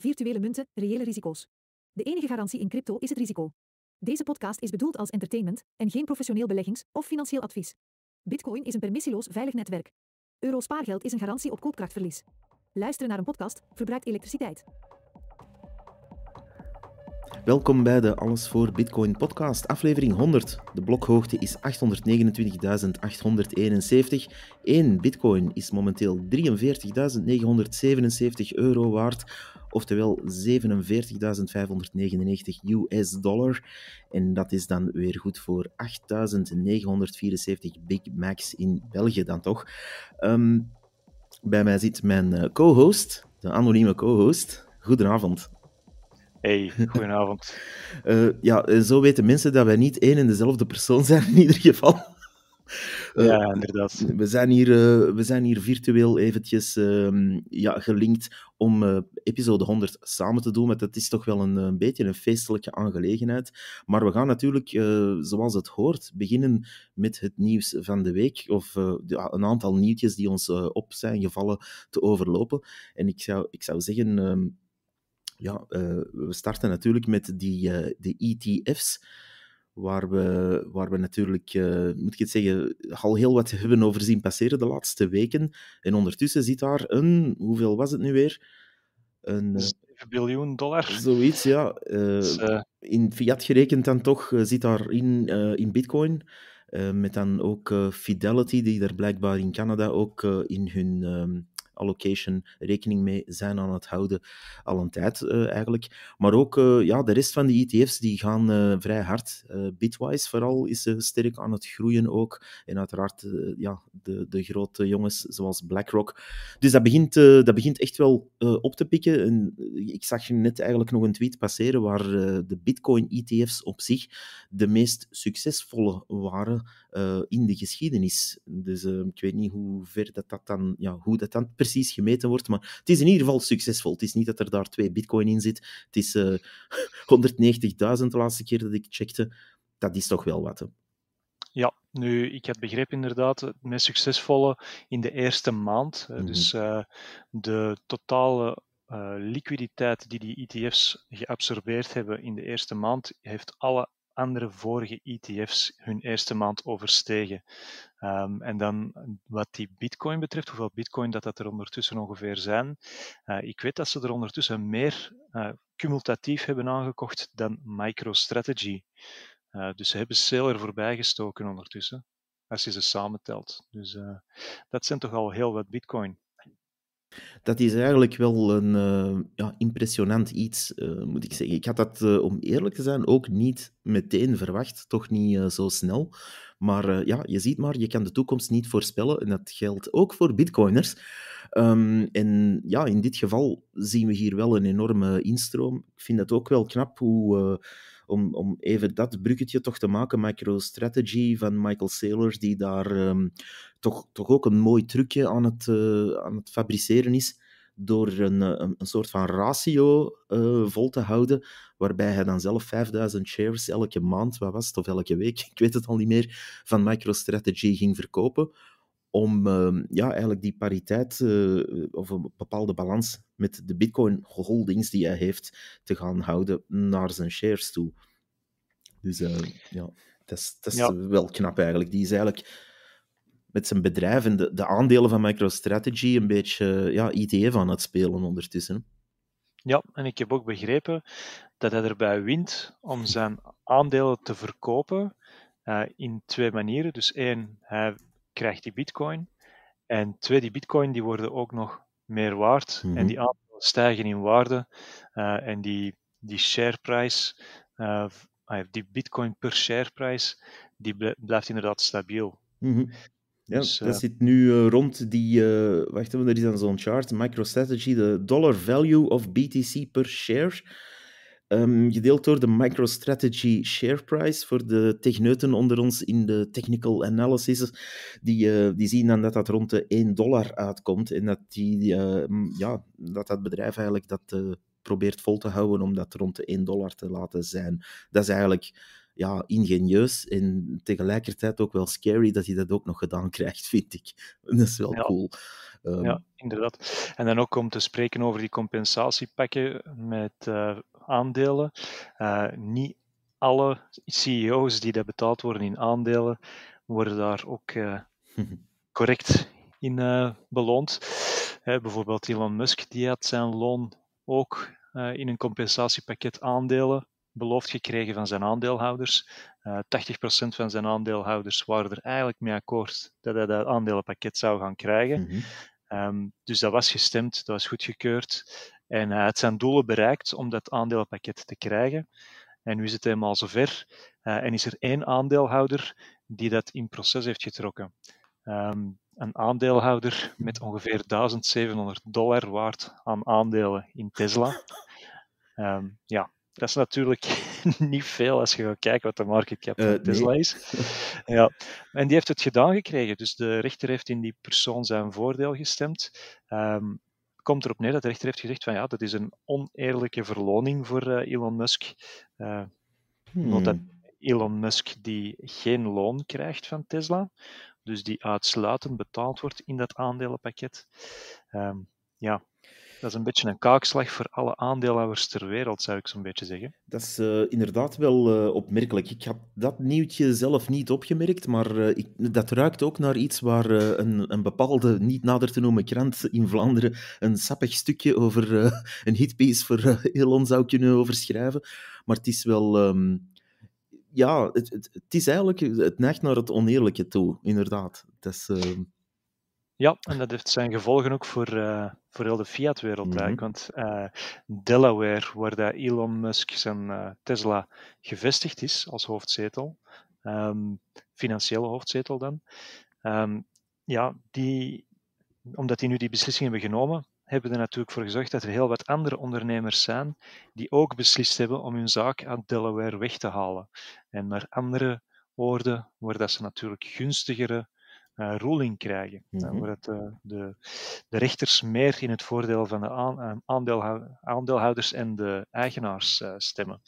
Virtuele munten, reële risico's. De enige garantie in crypto is het risico. Deze podcast is bedoeld als entertainment en geen professioneel beleggings- of financieel advies. Bitcoin is een permissieloos veilig netwerk. Euro spaargeld is een garantie op koopkrachtverlies. Luisteren naar een podcast verbruikt elektriciteit. Welkom bij de Alles voor Bitcoin podcast, aflevering 100. De blokhoogte is 829.871. 1 Bitcoin is momenteel 43.977 euro waard oftewel 47.599 US dollar. En dat is dan weer goed voor 8.974 Big Macs in België dan toch. Ehm, bij mij zit mijn eh, co-host, de anonieme co-host. Goedenavond. Hey, goedenavond. uh, ja, eh, zo weten mensen dat wij niet één en dezelfde persoon zijn in ieder geval. Eh, ja, inderdaad. We zijn hier, eh, we zijn hier virtueel eventjes ehm, ja, gelinkt om eh, episode 100 samen te doen, maar dat is toch wel een, een beetje een feestelijke aangelegenheid. Maar we gaan natuurlijk, zoals het hoort, beginnen met het nieuws van de week, of ah, een aantal nieuwtjes die ons op zijn gevallen te overlopen. En ik zou, ik zou zeggen... Ehm, ja, we starten natuurlijk met die, die ETF's waar we, waar we natuurlijk, eh, moet ik het zeggen, al heel wat hebben overzien passeren de laatste weken. En ondertussen zit daar een, hoeveel was het nu weer? Een, 7 eh, biljoen dollar. Zoiets, ja. Uh, In fiat gerekend dan toch zit daar in, in bitcoin. met dan ook Fidelity, die daar blijkbaar in Canada ook in hun... Ehm, allocation rekening mee zijn aan het houden al een tijd eh, eigenlijk. Maar ook eh, ja, de rest van de ETF's die gaan eh, vrij hard. Bitwise vooral is sterk aan het groeien ook. En uiteraard ja, de, de grote jongens zoals BlackRock. Dus dat begint, dat begint echt wel op te pikken. ik zag je net eigenlijk nog een tweet passeren waar de Bitcoin-ETF's op zich de meest succesvolle waren eh, in de geschiedenis. Dus ehm, ik weet niet hoe ver dat, dat dan, ja, hoe dat dan precies gemeten wordt, maar het is in ieder geval succesvol. Het is niet dat er daar twee bitcoin in zit. Het is 190.000 eh, de laatste keer dat ik checkte. Dat is toch wel wat. Hè? Ja, nu, ik had begrepen inderdaad, het eh, meest succesvolle in de eerste maand. Mhm. Dus de totale liquiditeit die die ETF's geabsorbeerd hebben in de eerste maand, heeft alle andere vorige ETF's hun eerste maand overstegen. Ehm, en dan wat die bitcoin betreft, hoeveel bitcoin dat, dat er ondertussen ongeveer zijn. Eh, ik weet dat ze er ondertussen meer uh, cumulatief hebben aangekocht dan MicroStrategy. Eh, dus ze hebben Sailor voorbij gestoken ondertussen, als je ze samentelt. Dus dat zijn toch al heel wat bitcoin. Dat is eigenlijk wel een eh, ja, impressionant iets, eh, moet ik zeggen. Ik had dat, eh, om eerlijk te zijn, ook niet meteen verwacht, toch niet zo snel. Maar ja, je ziet maar, je kan de toekomst niet voorspellen en dat geldt ook voor bitcoiners. Ehm, en ja, in dit geval zien we hier wel een enorme instroom. Ik vind het ook wel knap hoe... Om, om, even dat bruggetje toch te maken, MicroStrategy van Michael Saylor, die daar ehm, toch, toch ook een mooi trucje aan het, eh, aan het fabriceren is door een, eh, een, soort van ratio eh, vol te houden, waarbij hij dan zelf 5000 shares elke maand, wat was het, of elke week, ik weet het al niet meer, van MicroStrategy ging verkopen, om ehm, ja, eigenlijk die pariteit of een bepaalde balans met de bitcoin holdings die hij heeft te gaan houden naar zijn shares toe. Dus ja, dat is, dat wel knap eigenlijk. Die is eigenlijk met zijn bedrijf en de, aandelen van MicroStrategy een beetje ja, IT van het spelen ondertussen. Ja, en ik heb ook begrepen dat hij erbij wint om zijn aandelen te verkopen eh, in twee manieren. Dus één, hij krijgt die bitcoin. En twee, die bitcoin die worden ook nog meer waard. En mhm. die aandelen stijgen in waarde. Eh, en die, die shareprijs, eh, ah die bitcoin per shareprijs, die blijft inderdaad stabiel. Mm ja, dus, dat eh, zit nu eh, rond die... Eh, wacht even, er is dan zo'n chart. MicroStrategy, de dollar value of BTC per share. Ehm, gedeeld door de MicroStrategy Share Price voor de techneuten onder ons in de technical analysis. Die, die zien dan dat dat rond de 1 dollar uitkomt en dat die, ja, dat, dat bedrijf eigenlijk dat probeert vol te houden om dat rond de 1 dollar te laten zijn. Dat is eigenlijk ja, ingenieus en tegelijkertijd ook wel scary dat hij dat ook nog gedaan krijgt, vind ik. Dat is wel cool. Ehm, ja, inderdaad. En dan ook om te spreken over die compensatiepakken met eh, aandelen. Eh, niet alle CEO's die dat betaald worden in aandelen, worden daar ook eh, correct in beloond. bijvoorbeeld Elon Musk, die had zijn loon ook in een compensatiepakket aandelen beloofd gekregen van zijn aandeelhouders. Uh, eh, 80% van zijn aandeelhouders waren er eigenlijk mee akkoord dat hij dat aandelenpakket zou gaan krijgen. Mhm. Ehm, dus dat was gestemd, dat was goedgekeurd. En hij had zijn doelen bereikt om dat aandelenpakket te krijgen. En nu is het helemaal zover. Uh, en is er één aandeelhouder die dat in proces heeft getrokken. Ehm, een aandeelhouder met ongeveer 1700 dollar waard aan aandelen in Tesla. Ehm, ja, dat is natuurlijk niet veel als je gaat kijken wat de market cap eh, van Tesla is. Ja. En die heeft het gedaan gekregen. Dus de rechter heeft in die persoon zijn voordeel gestemd. Um, komt erop neer dat de rechter heeft gezegd van ja, dat is een oneerlijke verloning voor eh, Elon Musk. Uh, Elon Musk die geen loon krijgt van Tesla, dus die uitsluitend betaald wordt in dat aandelenpakket. Ehm, ja, dat is een beetje een kaakslag voor alle aandeelhouders ter wereld, zou ik zo'n beetje zeggen. Dat is eh, inderdaad wel eh, opmerkelijk. Ik heb dat nieuwtje zelf niet opgemerkt, maar eh, ik, dat ruikt ook naar iets waar een, een, bepaalde, niet nader te noemen krant in Vlaanderen een sappig stukje over een hitpiece voor Elon zou kunnen overschrijven. Maar het is wel... Ehm, ja, het, het, is eigenlijk... Het neigt naar het oneerlijke toe, inderdaad. Dat is... Ehm, ja, en dat heeft zijn gevolgen ook voor, eh, voor heel de fiat-wereld mhm. Want eh, Delaware, waar dat Elon Musk zijn eh, Tesla gevestigd is als hoofdzetel, ehm, financiële hoofdzetel dan, ehm, ja, die, omdat die nu die beslissing hebben genomen, hebben er natuurlijk voor gezorgd dat er heel wat andere ondernemers zijn die ook beslist hebben om hun zaak uit Delaware weg te halen en naar andere woorden, waar dat ze natuurlijk gunstigere uh, ruling krijgen. Mm de, de, rechters meer in het voordeel van de eh, aandeelhouders en de eigenaars stemmen.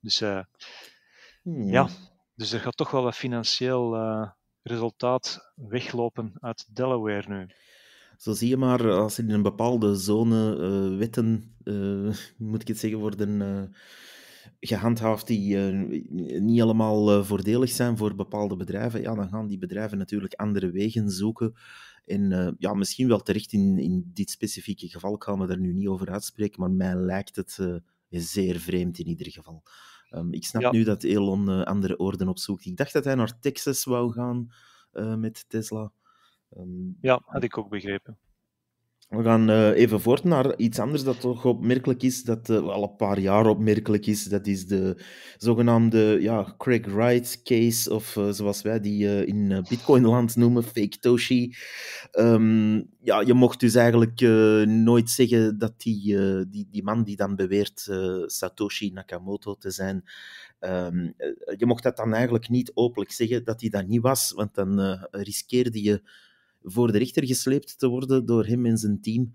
Dus hmm. ja, dus er gaat toch wel wat financieel resultaat weglopen uit Delaware nu. Zo zie je maar, als in een bepaalde zone uh, wetten, moet ik het zeggen, worden gehandhaafd die eh, niet allemaal eh, voordelig zijn voor bepaalde bedrijven, ja, dan gaan die bedrijven natuurlijk andere wegen zoeken. En eh, ja, misschien wel terecht in, in dit specifieke geval, ik ga me daar nu niet over uitspreken, maar mij lijkt het zeer vreemd in ieder geval. Ehm, ik snap nu dat Elon andere oorden opzoekt. Ik dacht dat hij naar Texas wou gaan met Tesla. Ehm, ja, had ik ook begrepen. We gaan eh, even voort naar iets anders dat toch opmerkelijk is, dat al eh, een paar jaar opmerkelijk is. Dat is de zogenaamde ja, Craig Wright case, of eh, zoals wij die in Bitcoinland noemen, fake Toshi. Ehm, ja, je mocht dus eigenlijk nooit zeggen dat die, die, die man die dan beweert Satoshi Nakamoto te zijn, ehm, je mocht dat dan eigenlijk niet openlijk zeggen dat hij dat niet was, want dan riskeerde je voor de rechter gesleept te worden door hem en zijn team.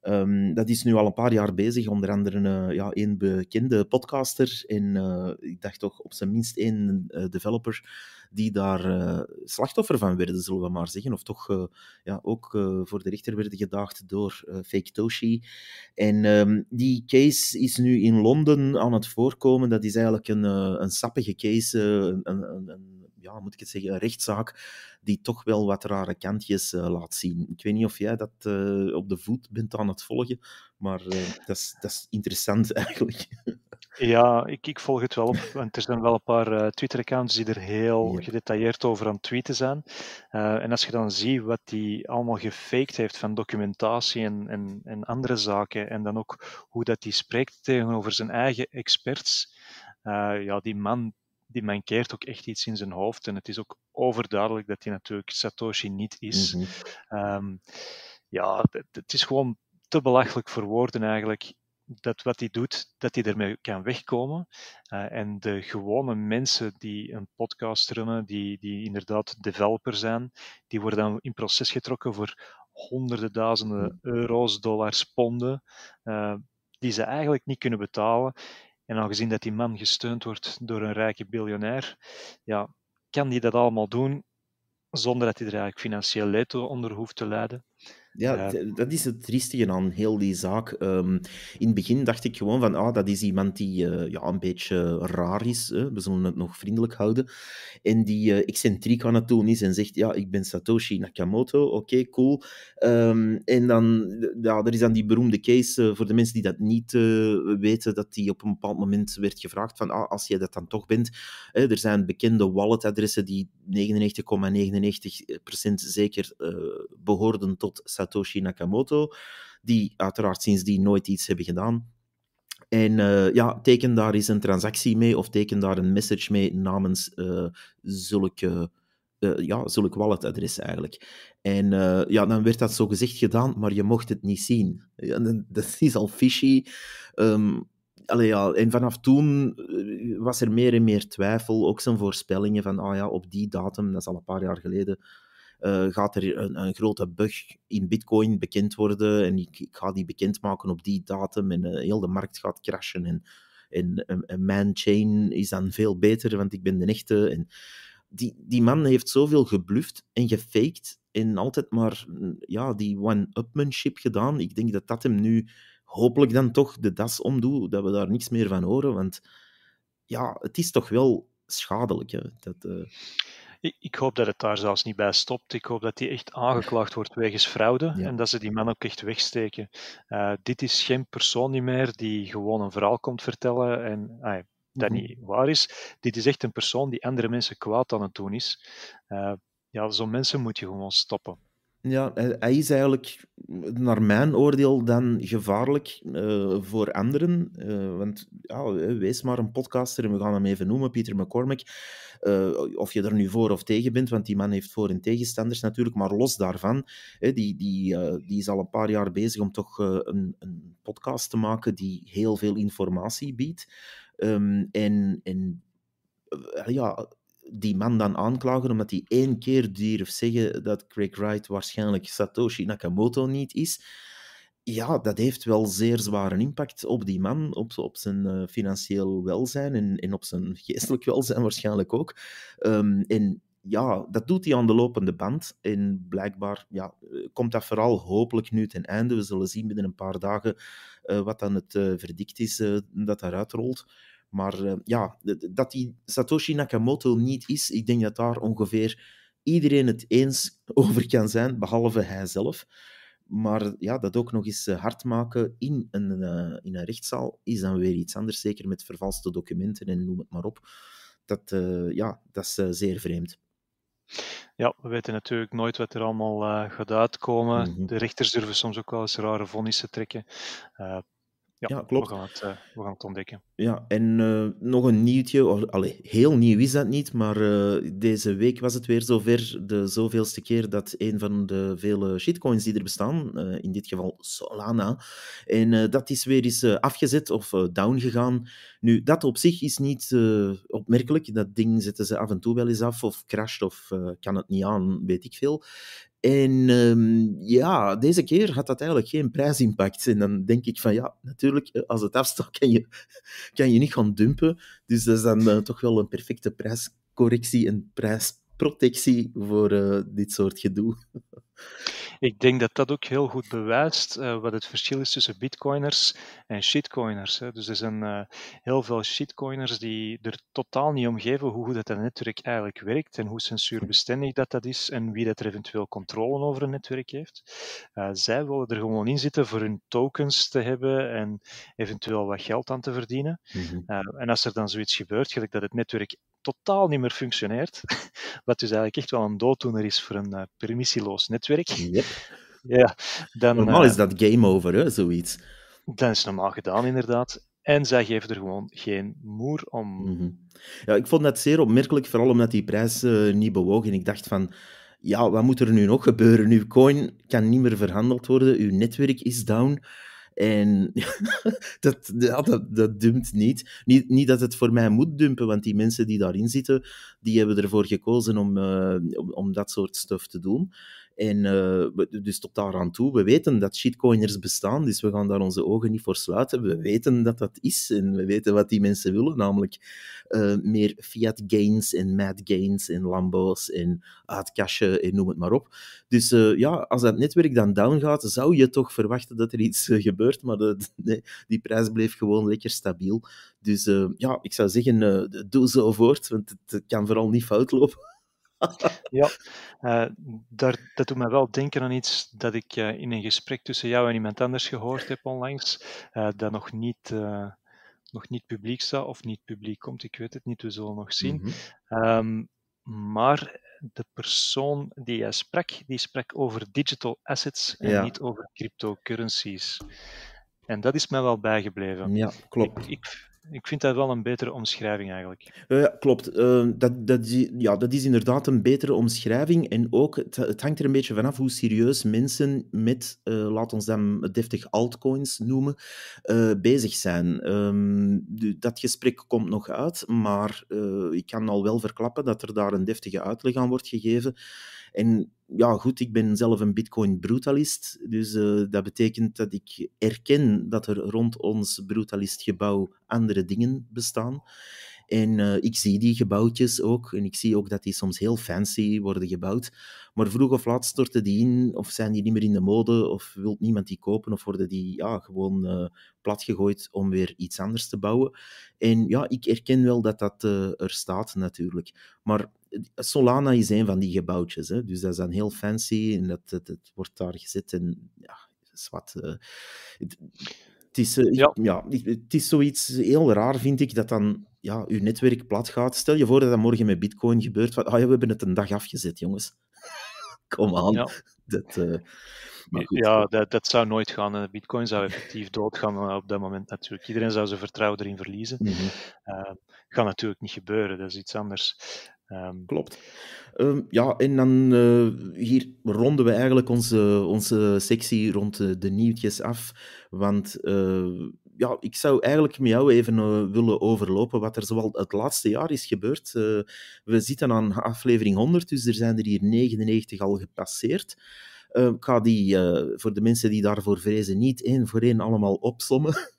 Ehm, dat is nu al een paar jaar bezig, onder andere een eh, ja, bekende podcaster en eh, ik dacht toch op zijn minst één eh, developer die daar slachtoffer van werden, zullen we maar zeggen. Of toch ja, ook voor de rechter werden gedaagd door Fake Toshi. En ehm, die case is nu in Londen aan het voorkomen. Dat is eigenlijk een, een sappige case, een, een, een ja, moet ik het zeggen, een rechtszaak die toch wel wat rare kantjes eh, laat zien. Ik weet niet of jij dat eh, op de voet bent aan het volgen, maar eh, dat, is, dat is interessant eigenlijk. Ja, ik, ik, volg het wel op. Want er zijn wel een paar uh, Twitter-accounts die er heel gedetailleerd over aan het tweeten zijn. en als je dan ziet wat die allemaal gefaked heeft van documentatie en, en, en andere zaken. En dan ook hoe dat die spreekt tegenover zijn eigen experts. ja, die man die mankeert ook echt iets in zijn hoofd. En het is ook overduidelijk dat hij natuurlijk Satoshi niet is. Mhm. Ehm, ja, het, is gewoon te belachelijk voor woorden eigenlijk dat wat hij doet, dat hij ermee kan wegkomen. Eh, en de gewone mensen die een podcast runnen, die, die inderdaad developer zijn, die worden dan in proces getrokken voor honderden duizenden mhm. euro's, dollars, ponden, eh, die ze eigenlijk niet kunnen betalen. En aangezien dat die man gesteund wordt door een rijke biljonair, ja, kan die dat allemaal doen zonder dat hij er eigenlijk financieel leed onder hoeft te leiden? Ja, dat is het trieste aan heel die zaak. Ehm, in het begin dacht ik gewoon van, ah, dat is iemand die eh, ja, een beetje raar is. Hè? We zullen het nog vriendelijk houden. En die eh, excentriek aan het doen is en zegt, ja, ik ben Satoshi Nakamoto. Oké, cool. Ehm, en dan, ja, er is dan die beroemde case eh, voor de mensen die dat niet weten, dat die op een bepaald moment werd gevraagd van, ah, als jij dat dan toch bent. Hè, er zijn bekende adressen die 99,99% ,99 zeker behoorden tot Satoshi. Satoshi Nakamoto, die uiteraard sindsdien nooit iets hebben gedaan. En eh, ja, teken daar eens een transactie mee of teken daar een message mee namens eh, zulke, eh, ja, zulk walletadres adres eigenlijk. En ja, dan werd dat zo gezegd gedaan, maar je mocht het niet zien. Ja, dat is al fishy. Um, ja, en vanaf toen was er meer en meer twijfel. Ook zijn voorspellingen van, ah ja, op die datum, dat is al een paar jaar geleden, eh, gaat er een, een, grote bug in Bitcoin bekend worden en ik, ik ga die bekendmaken op die datum en eh, heel de markt gaat crashen en, en, man chain is dan veel beter, want ik ben de echte. En die, die man heeft zoveel gebluft en gefaked en altijd maar mm, ja, die one-upmanship gedaan. Ik denk dat dat hem nu hopelijk dan toch de das omdoet, dat we daar niks meer van horen, want ja, het is toch wel schadelijk. Hè? Dat, eh, ik, hoop dat het daar zelfs niet bij stopt. Ik hoop dat die echt aangeklaagd wordt wegens fraude en dat ze die man ook echt wegsteken. Eh, dit is geen persoon niet meer die gewoon een verhaal komt vertellen en dat mhm. niet waar is. Dit is echt een persoon die andere mensen kwaad aan het doen is. Eh, ja, zo'n mensen moet je gewoon stoppen ja, hij is eigenlijk naar mijn oordeel dan gevaarlijk eh, voor anderen. Eh, want ja, eh, wees maar een podcaster, en we gaan hem even noemen, Pieter McCormick. of je er nu voor of tegen bent, want die man heeft voor- en tegenstanders natuurlijk. Maar los daarvan, die, die, die is al een paar jaar bezig om toch een, een, podcast te maken die heel veel informatie biedt. Ehm, en, en ja, die man dan aanklagen omdat hij één keer durft zeggen dat Craig Wright waarschijnlijk Satoshi Nakamoto niet is. Ja, dat heeft wel zeer zware impact op die man, op, op zijn eh, financieel welzijn en, en op zijn geestelijk welzijn waarschijnlijk ook. Ehm, en ja, dat doet hij aan de lopende band. En blijkbaar ja, eh, komt dat vooral hopelijk nu ten einde. We zullen zien binnen een paar dagen eh, wat dan het uh, verdict is dat daaruit rolt. Maar eh, ja, dat die Satoshi Nakamoto niet is, ik denk dat daar ongeveer iedereen het eens over kan zijn, behalve hij zelf. Maar ja, dat ook nog eens eh, hard maken in een, eh, in een rechtszaal is dan weer iets anders. Zeker met vervalste documenten en noem het maar op. Dat, ja, dat is zeer vreemd. Ja, we weten natuurlijk nooit wat er allemaal gaat uitkomen. Mhm. De rechters durven soms ook wel eens rare vonnissen trekken. Uh, ja, klopt. We gaan, het, eh, we gaan het ontdekken. Ja, en eh, nog een nieuwtje. Allee, heel nieuw is dat niet, maar eh, deze week was het weer zover. De zoveelste keer dat een van de vele shitcoins die er bestaan, in dit geval Solana, en dat is weer eens afgezet of down gegaan. Nu, dat op zich is niet opmerkelijk. Dat ding zetten ze af en toe wel eens af of crasht of kan het niet aan, weet ik veel. En ehm, ja, deze keer had dat eigenlijk geen prijsimpact. En dan denk ik van ja, natuurlijk, eh, als het afstaat kan je, kan je niet gaan dumpen. Dus dat is dan eh, toch wel een perfecte prijscorrectie en prijs protectie voor eh, dit soort gedoe. Ik denk dat dat ook heel goed bewijst eh, wat het verschil is tussen bitcoiners en shitcoiners. Hè. Dus er zijn eh, heel veel shitcoiners die er totaal niet om geven hoe goed dat, netwerk eigenlijk werkt en hoe censuurbestendig dat, dat is en wie dat er eventueel controle over een netwerk heeft. zij willen er gewoon in zitten voor hun tokens te hebben en eventueel wat geld aan te verdienen. Mhm. en als er dan zoiets gebeurt, gelijk dat het netwerk totaal niet meer functioneert. Wat dus eigenlijk echt wel een dooddoener is voor een uh, permissieloos netwerk. Ja, dan, normaal is eh, dat game over, hè, zoiets. Dat is normaal gedaan, inderdaad. En zij geven er gewoon geen moer om. Mhm. Ja, ik vond dat zeer opmerkelijk, vooral omdat die prijs eh, niet bewoog. En ik dacht van, ja, wat moet er nu nog gebeuren? Uw coin kan niet meer verhandeld worden, uw netwerk is down. En dat, dat, dat dumpt niet. niet. Niet dat het voor mij moet dumpen, want die mensen die daarin zitten, die hebben ervoor gekozen om, eh, om, om, dat soort stuff te doen. En eh, dus tot daar aan toe. We weten dat shitcoiners bestaan, dus we gaan daar onze ogen niet voor sluiten. We weten dat dat is en we weten wat die mensen willen, namelijk eh, meer fiat gains en mad gains en Lambo's en uitkasje en noem het maar op. Dus eh, ja, als dat netwerk dan down gaat, zou je toch verwachten dat er iets gebeurt, maar de, nee, die prijs bleef gewoon lekker stabiel. Dus ja, ik zou zeggen, doe zo voort, want het kan vooral niet fout lopen ja, eh, dat doet me wel denken aan iets dat ik eh, in een gesprek tussen jou en iemand anders gehoord heb onlangs, eh, dat nog niet, nog niet publiek staat of niet publiek komt, ik weet het niet, we zullen nog zien. Mhm. Ehm, maar de persoon die jij sprak, die sprak over digital assets en niet over cryptocurrencies. En dat is mij wel bijgebleven. Ja, klopt ik vind dat wel een betere omschrijving eigenlijk. Ja, eh, klopt. Eh, dat, dat, ja, dat is inderdaad een betere omschrijving. En ook, het, hangt er een beetje vanaf hoe serieus mensen met, eh, laten we ons dan deftig altcoins noemen, bezig zijn. Ehm, dat gesprek komt nog uit, maar ik kan al wel verklappen dat er daar een deftige uitleg aan wordt gegeven. En ja, goed, ik ben zelf een Bitcoin-brutalist. Dus eh, dat betekent dat ik erken dat er rond ons brutalist-gebouw andere dingen bestaan. En eh, ik zie die gebouwtjes ook. En ik zie ook dat die soms heel fancy worden gebouwd. Maar vroeg of laat storten die in, of zijn die niet meer in de mode, of wil niemand die kopen, of worden die ja, gewoon uh, platgegooid om weer iets anders te bouwen. En ja, ik erken wel dat dat er staat natuurlijk. Maar Solana is een van die gebouwtjes. Hè? Dus dat is dan heel fancy en dat, dat, wordt daar gezet. En ja, is wat. Eh, het, is, eh, ja. het is zoiets heel raar, vind ik, dat dan ja, uw netwerk plat gaat. Stel je voor dat dat morgen met Bitcoin gebeurt. Van, ah, ja, we hebben het een dag afgezet, jongens. Kom aan. Ja. Dat, eh, ja, dat, dat zou nooit gaan. Bitcoin zou effectief doodgaan op dat moment natuurlijk. Iedereen zou zijn vertrouwen erin verliezen. Mm gaat natuurlijk niet gebeuren, dat is iets anders. Ehm, Klopt. Ehm, ja, en dan eh, hier ronden we eigenlijk onze, onze sectie rond eh, de nieuwtjes af. Want eh, ja, ik zou eigenlijk met jou even willen overlopen wat er zowel het laatste jaar is gebeurd. we zitten aan aflevering 100, dus er zijn er hier 99 al gepasseerd. Ehm, ik ga die voor de mensen die daarvoor vrezen niet één voor één allemaal opsommen.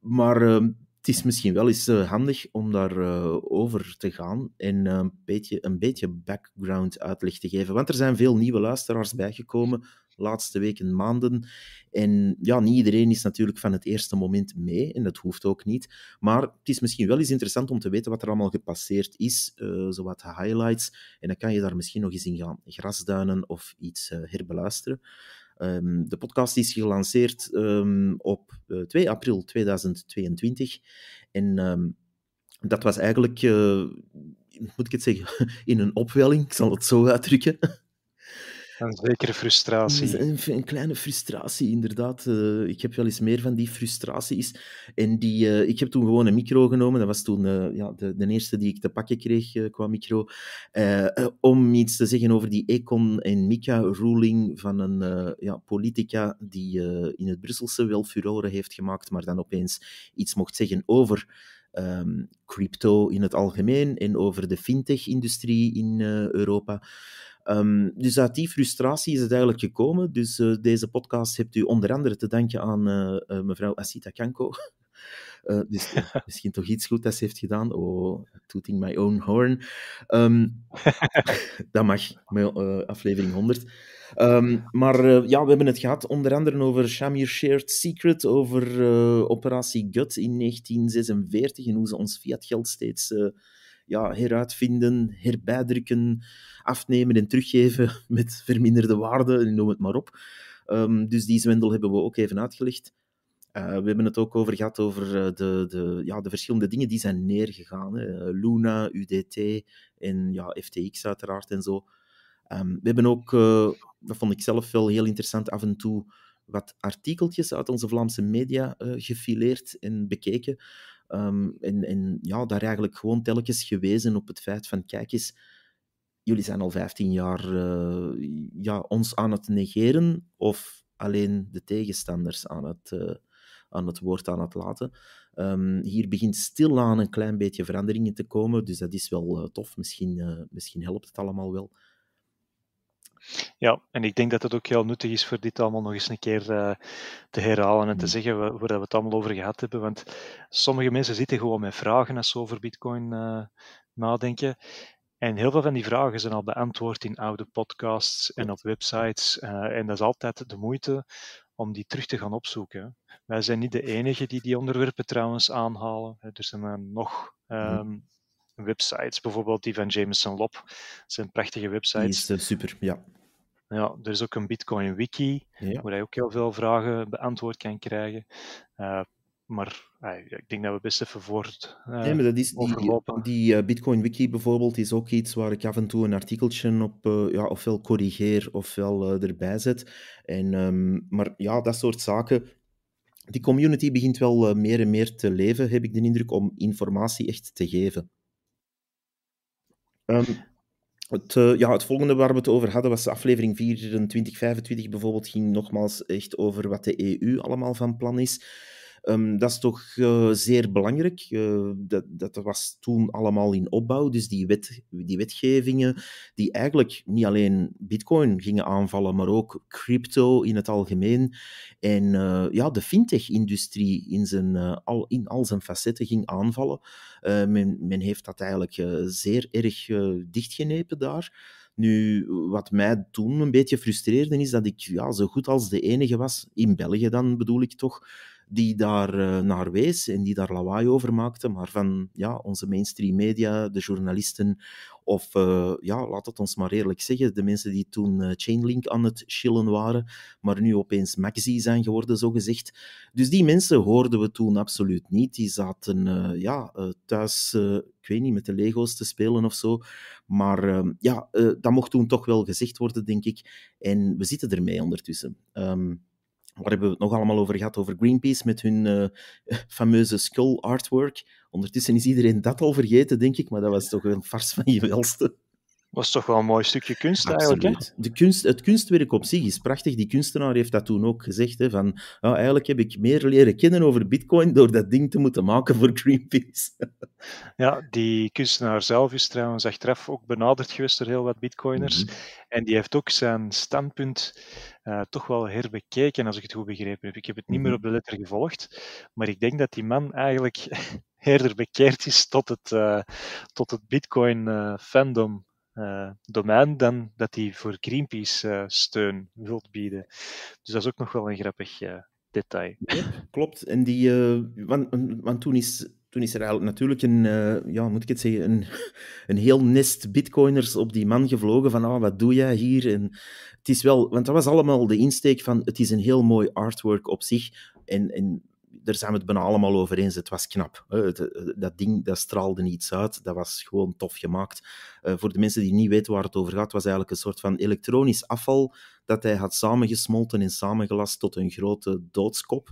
maar het is misschien wel eens eh, handig om daarover eh, over te gaan en eh, een, beetje, een beetje background uitleg te geven. Want er zijn veel nieuwe luisteraars bijgekomen de laatste weken, maanden. En ja, niet iedereen is natuurlijk van het eerste moment mee en dat hoeft ook niet. Maar het is misschien wel eens interessant om te weten wat er allemaal gepasseerd is, zowat highlights. En dan kan je daar misschien nog eens in gaan grasduinen of iets herbeluisteren. Ehm, de podcast is gelanceerd ehm, op 2 eh, april 2022. En ehm, dat was eigenlijk, uh, moet ik het zeggen, in een opwelling, ik zal het zo uitdrukken. Een zekere frustratie. Een, een, kleine frustratie, inderdaad. Eh, ik heb wel eens meer van die frustraties. En die, eh, ik heb toen gewoon een micro genomen. Dat was toen eh, ja, de, de, eerste die ik te pakken kreeg qua micro. om iets te zeggen over die Econ en Mica-ruling van een ja, politica die in het Brusselse wel furoren heeft gemaakt, maar dan opeens iets mocht zeggen over... Ehm, crypto in het algemeen en over de fintech-industrie in Europa. Ehm, dus uit die frustratie is het eigenlijk gekomen. Dus eh, deze podcast hebt u onder andere te danken aan eh, eh, mevrouw Asita Kanko. dus misschien toch iets goed dat ze heeft gedaan. Oh, tooting my own horn. Ehm, dat mag, met, aflevering 100. Ehm, maar ja, we hebben het gehad onder andere over Shamir Shared Secret, over operatie Gut in 1946 en hoe ze ons geld steeds ja, heruitvinden, herbijdrukken, afnemen en teruggeven met verminderde waarde, noem het maar op. Ehm, dus die zwendel hebben we ook even uitgelegd. Eh, we hebben het ook over gehad over eh, de, de, ja, de verschillende dingen die zijn neergegaan. Hè. Eh, Luna, UDT en ja, FTX uiteraard en zo. Ehm, we hebben ook, dat vond ik zelf wel heel interessant, af en toe wat artikeltjes uit onze Vlaamse media gefileerd en bekeken. Ehm, en, ja, daar eigenlijk gewoon telkens gewezen op het feit van, kijk eens, jullie zijn al 15 jaar eh, ja, ons aan het negeren of alleen de tegenstanders aan het, eh, aan het woord aan het laten. Ehm, hier begint stilaan een klein beetje veranderingen te komen, dus dat is wel eh, tof. Misschien, misschien helpt het allemaal wel. Ja, en ik denk dat het ook heel nuttig is voor dit allemaal nog eens een keer eh, te herhalen en te mm. zeggen waar, we het allemaal over gehad hebben. Want sommige mensen zitten gewoon met vragen als ze over Bitcoin eh, nadenken. En heel veel van die vragen zijn al beantwoord in oude podcasts en op websites. Eh, en dat is altijd de moeite om die terug te gaan opzoeken. Wij zijn niet de enige die die onderwerpen trouwens aanhalen. Er zijn nog mm. ehm, websites, bijvoorbeeld die van Jameson Lop. Dat zijn prachtige websites. Die is eh, super, ja. Ja, er is ook een Bitcoin Wiki, waar je ook heel veel vragen beantwoord kan krijgen. Eh, maar eh, ik denk dat we best even voort Nee, maar dat is Die, die Bitcoin Wiki bijvoorbeeld is ook iets waar ik af en toe een artikeltje op ja, ofwel corrigeer ofwel erbij zet. En, ehm, maar ja, dat soort zaken, die community begint wel meer en meer te leven, heb ik de indruk, om informatie echt te geven. Ehm, het, eh, ja, het volgende waar we het over hadden was aflevering 24, 25 bijvoorbeeld, ging nogmaals echt over wat de EU allemaal van plan is. Ehm, dat is toch eh, zeer belangrijk. Eh, dat, dat was toen allemaal in opbouw. Dus die, wet, die wetgevingen die eigenlijk niet alleen bitcoin gingen aanvallen, maar ook crypto in het algemeen. En eh, ja, de fintech-industrie in, zijn, al, in al zijn facetten ging aanvallen. Men, men, heeft dat eigenlijk zeer erg dichtgenepen daar. Nu, wat mij toen een beetje frustreerde, is dat ik ja, zo goed als de enige was, in België dan bedoel ik toch, die daar eh, naar wees en die daar lawaai over maakte, maar van ja, onze mainstream media, de journalisten of eh, ja, laat het ons maar eerlijk zeggen, de mensen die toen eh, Chainlink aan het chillen waren, maar nu opeens Maxi zijn geworden, zo gezegd. Dus die mensen hoorden we toen absoluut niet. Die zaten ja, thuis, ik weet niet, met de Lego's te spelen of zo. Maar ehm, ja, dat mocht toen toch wel gezegd worden, denk ik. En we zitten ermee ondertussen. Um, Waar hebben we het nog allemaal over gehad? Over Greenpeace met hun eh, fameuze skull artwork. Ondertussen is iedereen dat al vergeten, denk ik, maar dat was toch een farce van je welste was toch wel een mooi stukje kunst eigenlijk. Hè? De kunst, het kunstwerk op zich is prachtig. Die kunstenaar heeft dat toen ook gezegd. Hè, van, oh, eigenlijk heb ik meer leren kennen over bitcoin door dat ding te moeten maken voor Greenpeace. ja, die kunstenaar zelf is trouwens achteraf ook benaderd geweest door heel wat bitcoiners. Mhm. En die heeft ook zijn standpunt eh, toch wel herbekeken, als ik het goed begrepen heb. Ik heb het niet meer mhm. op de letter gevolgd. Maar ik denk dat die man eigenlijk... Herder bekeerd is tot het, eh, tot het Bitcoin-fandom. Eh, uh, domein dan dat hij voor Greenpeace eh, steun wilt bieden. Dus dat is ook nog wel een grappig eh, detail. Ja, klopt. En die, want, want toen is toen is er eigenlijk natuurlijk een, ja, moet ik het zeggen, een, een heel nest bitcoiners op die man gevlogen van, ah, wat doe jij hier? En het is wel, want dat was allemaal de insteek van, het is een heel mooi artwork op zich. En, en daar zijn we het bijna allemaal over eens. Het was knap. Eh, eh, dat ding dat straalde niets uit. Dat was gewoon tof gemaakt. Eh, voor de mensen die niet weten waar het over gaat, was eigenlijk een soort van elektronisch afval dat hij had samengesmolten en samengelast tot een grote doodskop,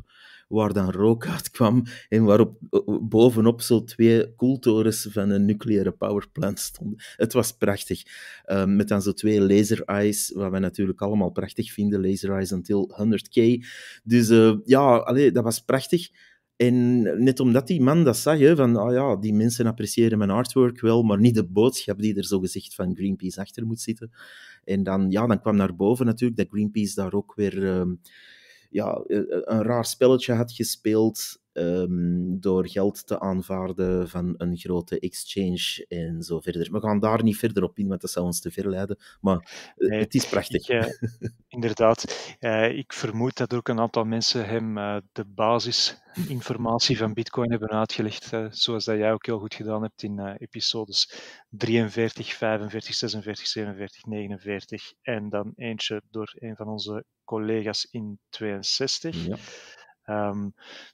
waar dan rook uit kwam en waarop eh, bovenop zo twee koeltorens van een nucleaire powerplant stonden. Het was prachtig. Ehm, met dan zo twee laser eyes, wat we natuurlijk allemaal prachtig vinden, laser eyes until 100k. Dus eh, ja, dat was prachtig. En net omdat die man dat zag, hè, van ah ja, die mensen appreciëren mijn artwork wel, maar niet de boodschap die er zo gezegd van Greenpeace achter moet zitten, en dan, ja, dan kwam naar boven natuurlijk dat Greenpeace daar ook weer ehm, ja, eh, een raar spelletje had gespeeld. Ehm, door geld te aanvaarden van een grote exchange en zo verder. We gaan daar niet verder op in, want dat zou ons te ver leiden. Maar eh, het is prachtig. Eh, inderdaad. Eh, ik vermoed dat ook een aantal mensen hem de basisinformatie van Bitcoin hebben uitgelegd, zoals dat jij ook heel goed gedaan hebt in episodes 43, 45, 46, 47, 49 en dan eentje door een van onze collega's in 62. Ja. Ehm,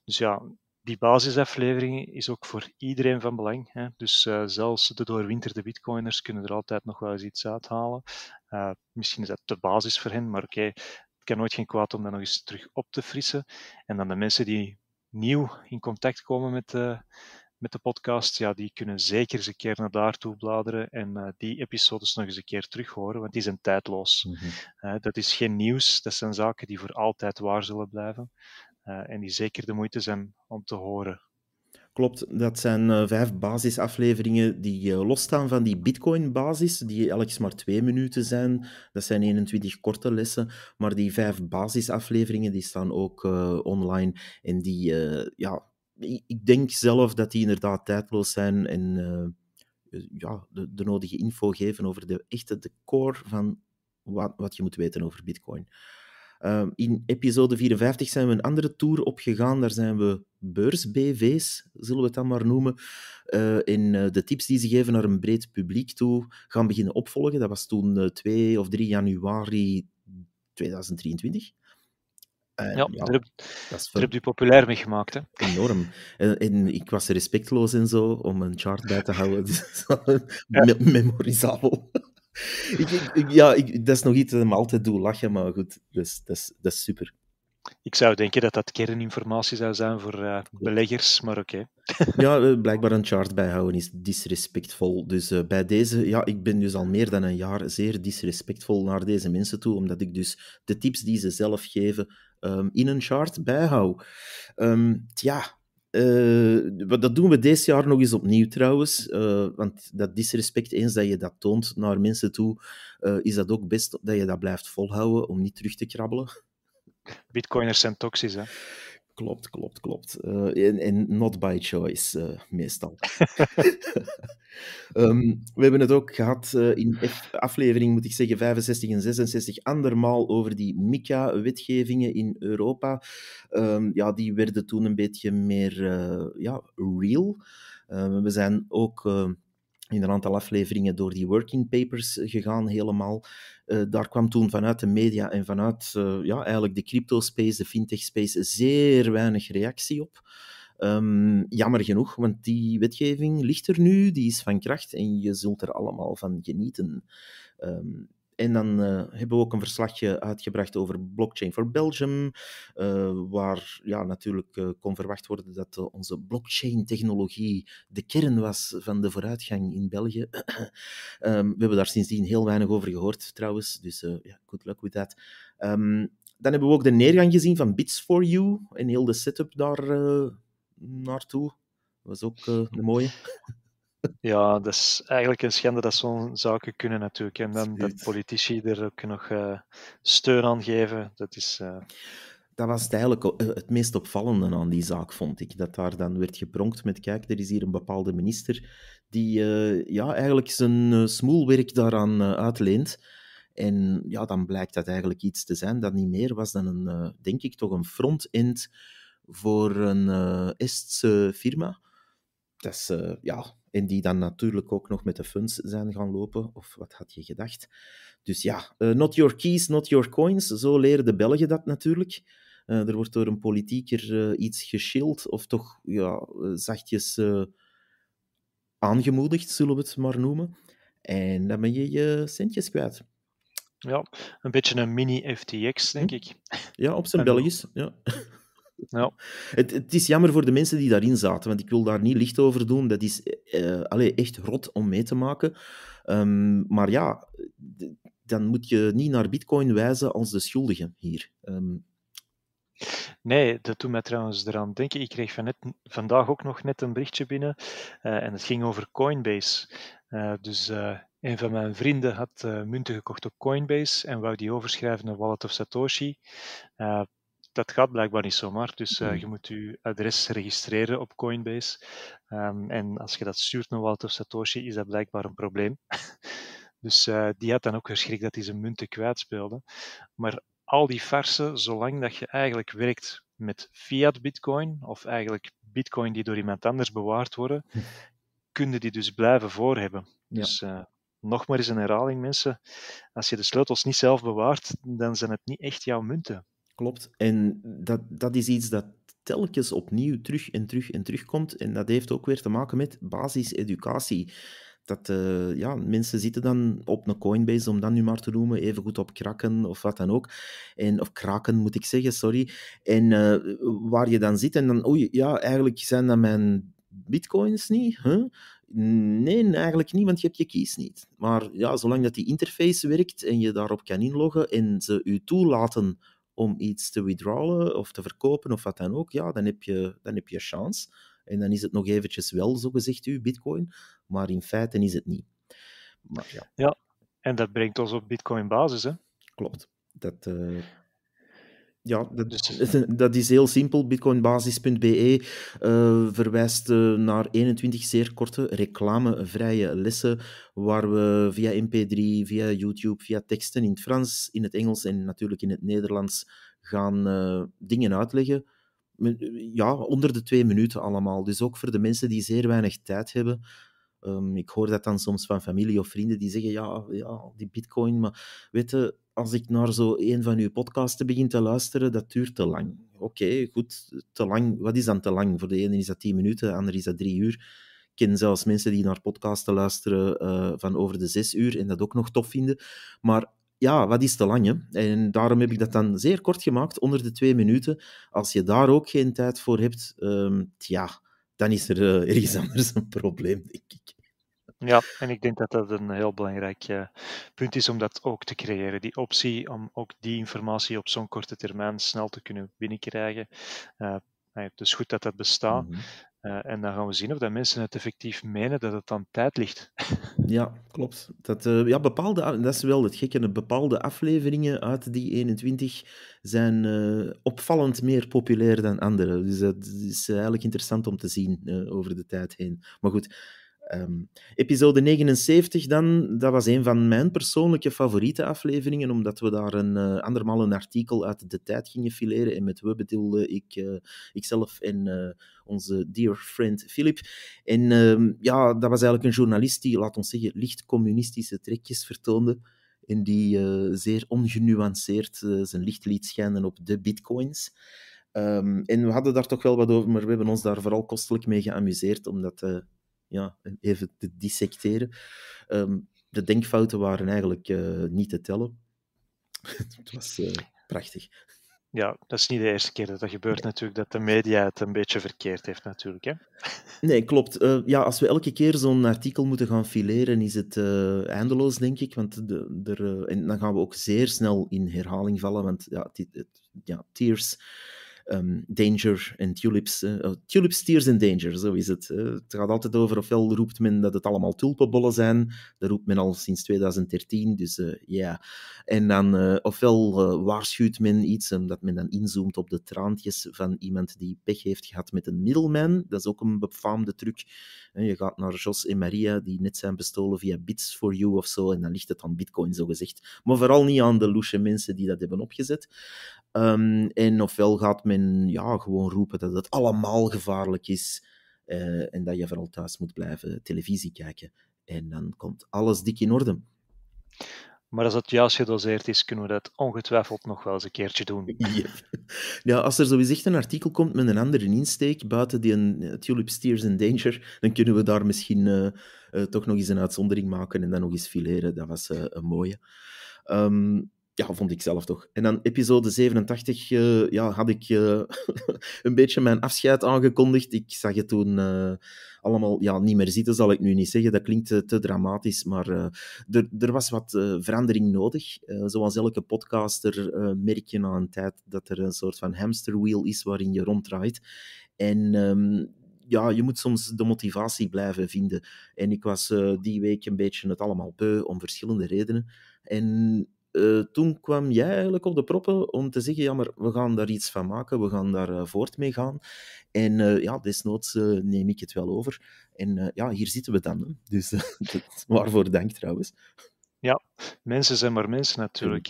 dus ja, die basisaflevering is ook voor iedereen van belang. Hè? Dus eh, zelfs de doorwinterde bitcoiners kunnen er altijd nog wel eens iets uithalen. Uh, misschien is dat de basis voor hen, maar oké, het kan nooit geen kwaad om dat nog eens terug op te frissen. En dan de mensen die nieuw in contact komen met, de met de podcast, ja, die kunnen zeker eens een keer naar daartoe bladeren en eh, die episodes nog eens een keer terug horen, want die zijn tijdloos. Mhm. dat is geen nieuws, dat zijn zaken die voor altijd waar zullen blijven. Eh, en die zeker de moeite zijn om te horen. Klopt, dat zijn eh, vijf basisafleveringen die eh, losstaan van die Bitcoin-basis, die elk maar twee minuten zijn. Dat zijn 21 korte lessen, maar die vijf basisafleveringen die staan ook online en die, ja, ik denk zelf dat die inderdaad tijdloos zijn en ja, de, de, nodige info geven over de echte de core van wat, wat je moet weten over Bitcoin. Ehm, in episode 54 zijn we een andere tour opgegaan. Daar zijn we beurs-BV's, zullen we het dan maar noemen. Uh, en eh, de tips die ze geven naar een breed publiek toe gaan beginnen opvolgen. Dat was toen 2 eh, of 3 januari 2023. ja, ja dat is je populair meegemaakt. Hè? Enorm. En, ik was respectloos en zo om een chart bij te houden. Dus memorisabel. ik, ja, dat is nog iets dat me altijd doe lachen, maar goed, dat is, dat is, dat is super. Ik zou denken dat dat kerninformatie zou zijn voor eh, beleggers, maar oké. ja, eh, blijkbaar een chart bijhouden is disrespectvol. Dus eh, bij deze, ja, ik ben dus al meer dan een jaar zeer disrespectvol naar deze mensen toe, omdat ik dus de tips die ze zelf geven ehm, in een chart bijhoud. Um, ehm, ja, uh, dat doen we deze jaar nog eens opnieuw trouwens. Eh, want dat disrespect, eens dat je dat toont naar mensen toe, eh, is dat ook best dat je dat blijft volhouden om niet terug te krabbelen. Bitcoiners zijn toxisch, hè? Klopt, klopt, klopt. Uh, en, not by choice, eh, meestal. Ehm, we hebben het ook gehad eh, in aflevering, moet ik zeggen, 65 en 66, andermaal over die MICA-wetgevingen in Europa. Ehm, ja, die werden toen een beetje meer ja, real. Ehm, we zijn ook in een aantal afleveringen door die working papers eh, gegaan helemaal. Eh, daar kwam toen vanuit de media en vanuit eh, ja, eigenlijk de crypto-space, de fintech-space, zeer weinig reactie op. Ehm, jammer genoeg, want die wetgeving ligt er nu, die is van kracht en je zult er allemaal van genieten. Ehm, en dan eh, hebben we ook een verslagje uitgebracht over Blockchain for Belgium, eh, waar ja, natuurlijk eh, kon verwacht worden dat onze blockchain-technologie de kern was van de vooruitgang in België. Ehm, we hebben daar sindsdien heel weinig over gehoord trouwens, dus ja, good luck with that. Ehm, dan hebben we ook de neergang gezien van Bits for You en heel de setup daar naartoe. Dat was ook een mooie. Ja, dat is eigenlijk een schande dat zo'n zaken kunnen natuurlijk. En dan dat politici er ook nog eh, steun aan geven, dat is... Eh, dat was het eigenlijk eh, het meest opvallende aan die zaak, vond ik. Dat daar dan werd gepronkt met, kijk, er is hier een bepaalde minister die ja, eigenlijk zijn smoelwerk daaraan uitleent. En ja, dan blijkt dat eigenlijk iets te zijn dat niet meer was dan een, denk ik, toch een front-end voor een Estse firma dat is, eh, ja, en die dan natuurlijk ook nog met de funds zijn gaan lopen. Of wat had je gedacht? Dus ja, eh, not your keys, not your coins. Zo leren de Belgen dat natuurlijk. Eh, er wordt door een politieker iets geschild, of toch ja, zachtjes aangemoedigd, zullen we het maar noemen. En dan ben je je centjes kwijt. Ja, een beetje een mini-FTX, denk hm? ik. Ja, op zijn Belgisch. Ja. Ja. Het, het, is jammer voor de mensen die daarin zaten, want ik wil daar niet licht over doen. Dat is uh, echt rot om mee te maken. Ehm, maar ja, dan moet je niet naar Bitcoin wijzen als de schuldige hier. Ehm, nee, dat doet mij trouwens eraan denken. Ik kreeg van net, vandaag ook nog net een berichtje binnen eh, en het ging over Coinbase. Eh, dus een van mijn vrienden had munten gekocht op Coinbase en wou die overschrijven naar Wallet of Satoshi dat gaat blijkbaar niet zomaar. Dus eh, hmm. je moet je adres registreren op Coinbase. Ehm, en als je dat stuurt naar Walter Satoshi, is dat blijkbaar een probleem. dus eh, die had dan ook geschrikt dat hij zijn munten kwijtspeelde. Maar al die farsen, zolang dat je eigenlijk werkt met fiat bitcoin, of eigenlijk bitcoin die door iemand anders bewaard worden, hm. kunnen die dus blijven voorhebben. Ja. Dus eh, nog maar eens een herhaling, mensen. Als je de sleutels niet zelf bewaart, dan zijn het niet echt jouw munten. Klopt. En dat, dat is iets dat telkens opnieuw terug en terug en terug komt. En dat heeft ook weer te maken met basiseducatie. Dat eh, ja, mensen zitten dan op een Coinbase, om dat nu maar te noemen, even goed op kraken of wat dan ook. En, of kraken moet ik zeggen, sorry. En eh, waar je dan zit en dan, oei, ja, eigenlijk zijn dat mijn bitcoins niet. Huh? Nee, eigenlijk niet, want je hebt je keys niet. Maar ja, zolang dat die interface werkt en je daarop kan inloggen en ze u toelaten om iets te withdrawen of te verkopen of wat dan ook, ja, dan heb je, dan heb je chance. En dan is het nog eventjes wel, zo gezegd, uw bitcoin, maar in feite is het niet. Maar, ja. ja, en dat brengt ons op bitcoin basis, hè? Klopt. Dat, eh, ja, dat, dus, eh, dat, is heel simpel. Bitcoinbasis.be eh, verwijst eh, naar 21 zeer korte reclamevrije lessen, waar we via MP3, via YouTube, via teksten in het Frans, in het Engels en natuurlijk in het Nederlands gaan dingen uitleggen. Ja, onder de twee minuten allemaal. Dus ook voor de mensen die zeer weinig tijd hebben, ehm, ik hoor dat dan soms van familie of vrienden die zeggen: ja, ja die bitcoin, maar weten als ik naar zo een van uw podcasten begin te luisteren, dat duurt te lang. Oké, goed, te lang. Wat is dan te lang? Voor de ene is dat tien minuten, de ander is dat drie uur. Ik ken zelfs mensen die naar podcasten luisteren eh, van over de zes uur en dat ook nog tof vinden. Maar ja, wat is te lang? Hè? En daarom heb ik dat dan zeer kort gemaakt, onder de twee minuten. Als je daar ook geen tijd voor hebt, um, ehm, ja, dan is er uh, ergens anders een probleem, denk ik. Ja, en ik denk dat dat een heel belangrijk eh, punt is om dat ook te creëren. Die optie om ook die informatie op zo'n korte termijn snel te kunnen binnenkrijgen. Eh, eh, dus goed dat dat bestaat. Mhm. en dan gaan we zien of dat mensen het effectief menen dat het aan tijd ligt. Ja, klopt. Dat, ja, bepaalde, dat is wel het gekke. Bepaalde afleveringen uit die 21 zijn opvallend meer populair dan andere. Dus dat is eigenlijk interessant om te zien over de tijd heen. Maar goed, Ehm, episode 79 dan, dat was een van mijn persoonlijke favoriete afleveringen, omdat we daar een eh, andermaal een artikel uit de tijd gingen fileren. En met we bedoelde ik eh, ikzelf en eh, onze dear friend Philip. En ehm, ja, dat was eigenlijk een journalist die, laat ons zeggen, licht communistische trekjes vertoonde. En die zeer ongenuanceerd zijn licht liet schijnen op de bitcoins. Ehm, en we hadden daar toch wel wat over, maar we hebben ons daar vooral kostelijk mee geamuseerd, omdat ja, even te dissecteren. Ehm, de denkfouten waren eigenlijk eh, niet te tellen. het was eh, prachtig. Ja, dat is niet de eerste keer dat dat gebeurt natuurlijk, dat de media het een beetje verkeerd heeft natuurlijk. Hè? Nee, klopt. Eh, ja, als we elke keer zo'n artikel moeten gaan fileren, is het eindeloos, denk ik. Want de, de, en dan gaan we ook zeer snel in herhaling vallen, want ja, die, ja Tears Ehm, danger en tulips. Eh, oh, tulips, tears and danger, zo is het. Eh. het gaat altijd over, ofwel roept men dat het allemaal tulpenbollen zijn, dat roept men al sinds 2013, dus eh, ja. En dan, ofwel waarschuwt men iets, omdat men dan inzoomt op de traantjes van iemand die pech heeft gehad met een middelman. Dat is ook een befaamde truc. je gaat naar Jos en Maria, die net zijn bestolen via Bits for You of zo, en dan ligt het aan bitcoin, zo gezegd. Maar vooral niet aan de loesje mensen die dat hebben opgezet en ehm, ofwel gaat men ja, gewoon roepen dat het allemaal gevaarlijk is eh, en dat je vooral thuis moet blijven televisie kijken. En dan komt alles dik in orde. Maar als dat juist gedoseerd is, kunnen we dat ongetwijfeld nog wel eens een keertje doen. Ja, als er sowieso echt een artikel komt met een andere insteek, buiten die een, eh, Tulip Steers in Danger, dan kunnen we daar misschien eh, toch nog eens een uitzondering maken en dan nog eens fileren. Dat was een mooie. Um, ja, vond ik zelf toch. En dan episode 87 eh, ja, had ik eh, een beetje mijn afscheid aangekondigd. Ik zag het toen eh, allemaal ja, niet meer zitten, zal ik nu niet zeggen. Dat klinkt te dramatisch, maar er was wat verandering nodig. zoals elke podcaster merk je na een tijd dat er een soort van hamsterwheel is waarin je ronddraait. En ehm, ja, je moet soms de motivatie blijven vinden. En ik was die week een beetje het allemaal beu, om verschillende redenen. En eh, toen kwam jij eigenlijk op de proppen om te zeggen: ja, maar we gaan daar iets van maken, we gaan daar eh, voort mee gaan. En uh, ja, desnoods neem ik het wel over. En ja, hier zitten we dan. Hè. Dus waarvoor dank trouwens. Ja, mensen zijn maar mensen natuurlijk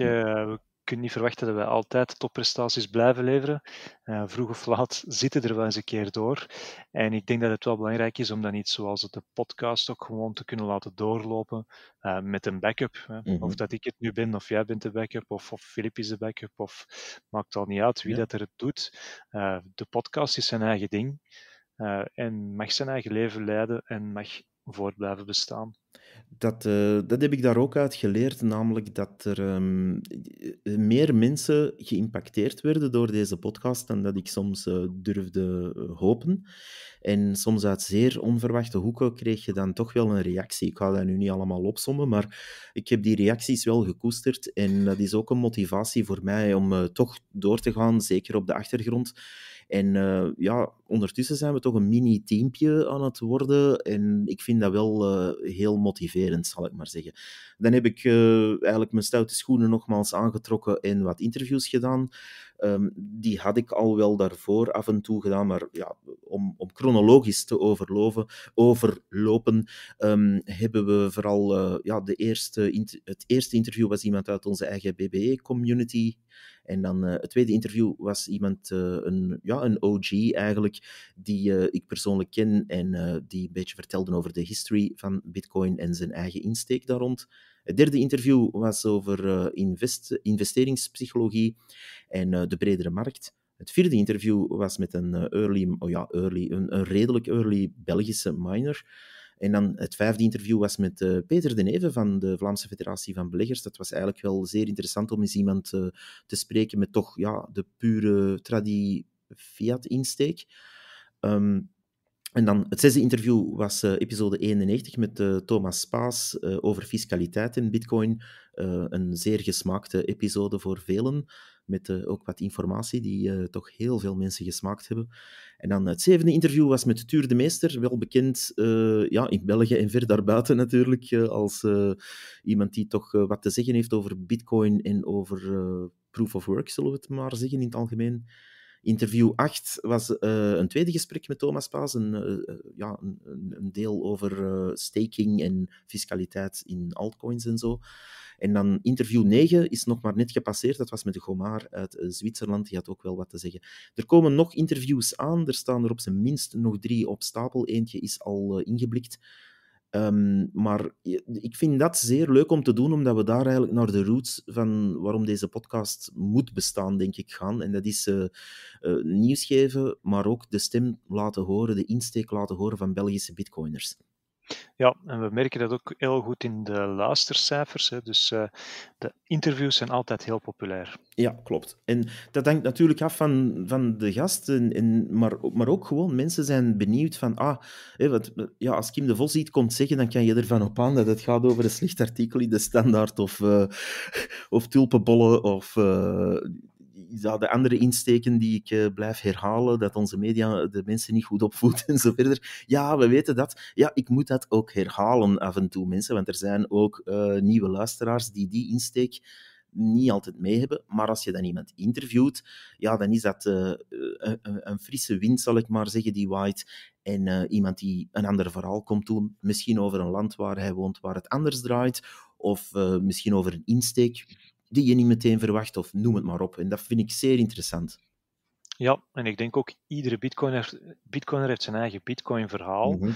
kunt niet verwachten dat wij altijd topprestaties blijven leveren. Uh, vroeg of laat zitten er wel eens een keer door. En ik denk dat het wel belangrijk is om dan iets zoals de podcast ook gewoon te kunnen laten doorlopen eh, met een backup. Hè. Mhm. Of dat ik het nu ben, of jij bent de backup, of, of Filip is de backup, of maakt al niet uit wie dat er het doet. Eh, de podcast is zijn eigen ding en mag zijn eigen leven leiden en mag voort blijven bestaan. Dat, eh, dat heb ik daar ook uit geleerd, namelijk dat er ehm, eh, meer mensen geïmpacteerd werden door deze podcast dan dat ik soms uh, durfde hopen. En soms uit zeer onverwachte hoeken kreeg je dan toch wel een reactie. Ik ga dat nu niet allemaal opzommen, maar ik heb die reacties wel gekoesterd. En dat is ook een motivatie voor mij om toch door te gaan, zeker op de achtergrond. En ja, ondertussen zijn we toch een mini-teampje aan het worden. En ik vind dat wel uh, heel motiverend, zal ik maar zeggen. Dan heb ik eh, eigenlijk mijn stoute schoenen nogmaals aangetrokken en wat interviews gedaan. Ehm, die had ik al wel daarvoor af en toe gedaan, maar ja, om, om chronologisch te overloven, overlopen, ehm, hebben we vooral eh, ja, de eerste het eerste interview was iemand uit onze eigen BBE-community. En dan eh, het tweede interview was iemand, eh, een, ja, een OG eigenlijk, die eh, ik persoonlijk ken en die een beetje vertelde over de history van Bitcoin en zijn eigen insteek daar rond. Het derde interview was over invest investeringspsychologie en de bredere markt. Het vierde interview was met een early, oh ja, early, een redelijk early Belgische miner. En dan het vijfde interview was met eh, Peter de Neve van de Vlaamse Federatie van Beleggers. Dat was eigenlijk wel zeer interessant om eens iemand eh, te spreken met toch ja, de pure tradi-fiat-insteek. Ehm, en dan het zesde interview was eh, episode 91 met eh, Thomas Spaas eh, over fiscaliteit in Bitcoin. een zeer gesmaakte episode voor velen, met ook wat informatie die toch heel veel mensen gesmaakt hebben. En dan het zevende interview was met Tuur de Meester, wel bekend ja, in België en ver daarbuiten natuurlijk, als iemand die toch wat te zeggen heeft over Bitcoin en over proof of work, zullen we het maar zeggen in het algemeen. Interview 8 was eh, een tweede gesprek met Thomas Paas, een, eh, eh, ja, een, een, deel over staking en fiscaliteit in altcoins en zo. En dan interview 9 is nog maar net gepasseerd, dat was met de Gomaar uit Zwitserland, die had ook wel wat te zeggen. Er komen nog interviews aan, er staan er op zijn minst nog drie op stapel, eentje is al ingeblikt. Ehm, maar ik vind dat zeer leuk om te doen, omdat we daar eigenlijk naar de roots van waarom deze podcast moet bestaan, denk ik, gaan. En dat is uh, nieuws geven, maar ook de stem laten horen, de insteek laten horen van Belgische bitcoiners. Ja, en we merken dat ook heel goed in de luistercijfers. Hè. Dus eh, de interviews zijn altijd heel populair. Ja, klopt. En dat hangt natuurlijk af van, van de gasten, En, maar, maar ook gewoon, mensen zijn benieuwd van... Ah, wat, ja, als Kim de Vos iets komt zeggen, dan kan je ervan op aan dat het gaat over een slecht artikel in de Standaard of, eh, of tulpenbollen of... Eh, ja de andere insteken die ik eh, blijf herhalen, dat onze media de mensen niet goed opvoedt en zo verder. Ja, we weten dat. Ja, ik moet dat ook herhalen af en toe, mensen, want er zijn ook eh, nieuwe luisteraars die die insteek niet altijd mee hebben. Maar als je dan iemand interviewt, ja, dan is dat eh, een, frisse wind, zal ik maar zeggen, die waait. En iemand die een ander verhaal komt doen, misschien over een land waar hij woont waar het anders draait, of misschien over een insteek die je niet meteen verwacht of noem het maar op. En dat vind ik zeer interessant. Ja, en ik denk ook iedere bitcoiner, bitcoiner heeft zijn eigen bitcoin verhaal. Mm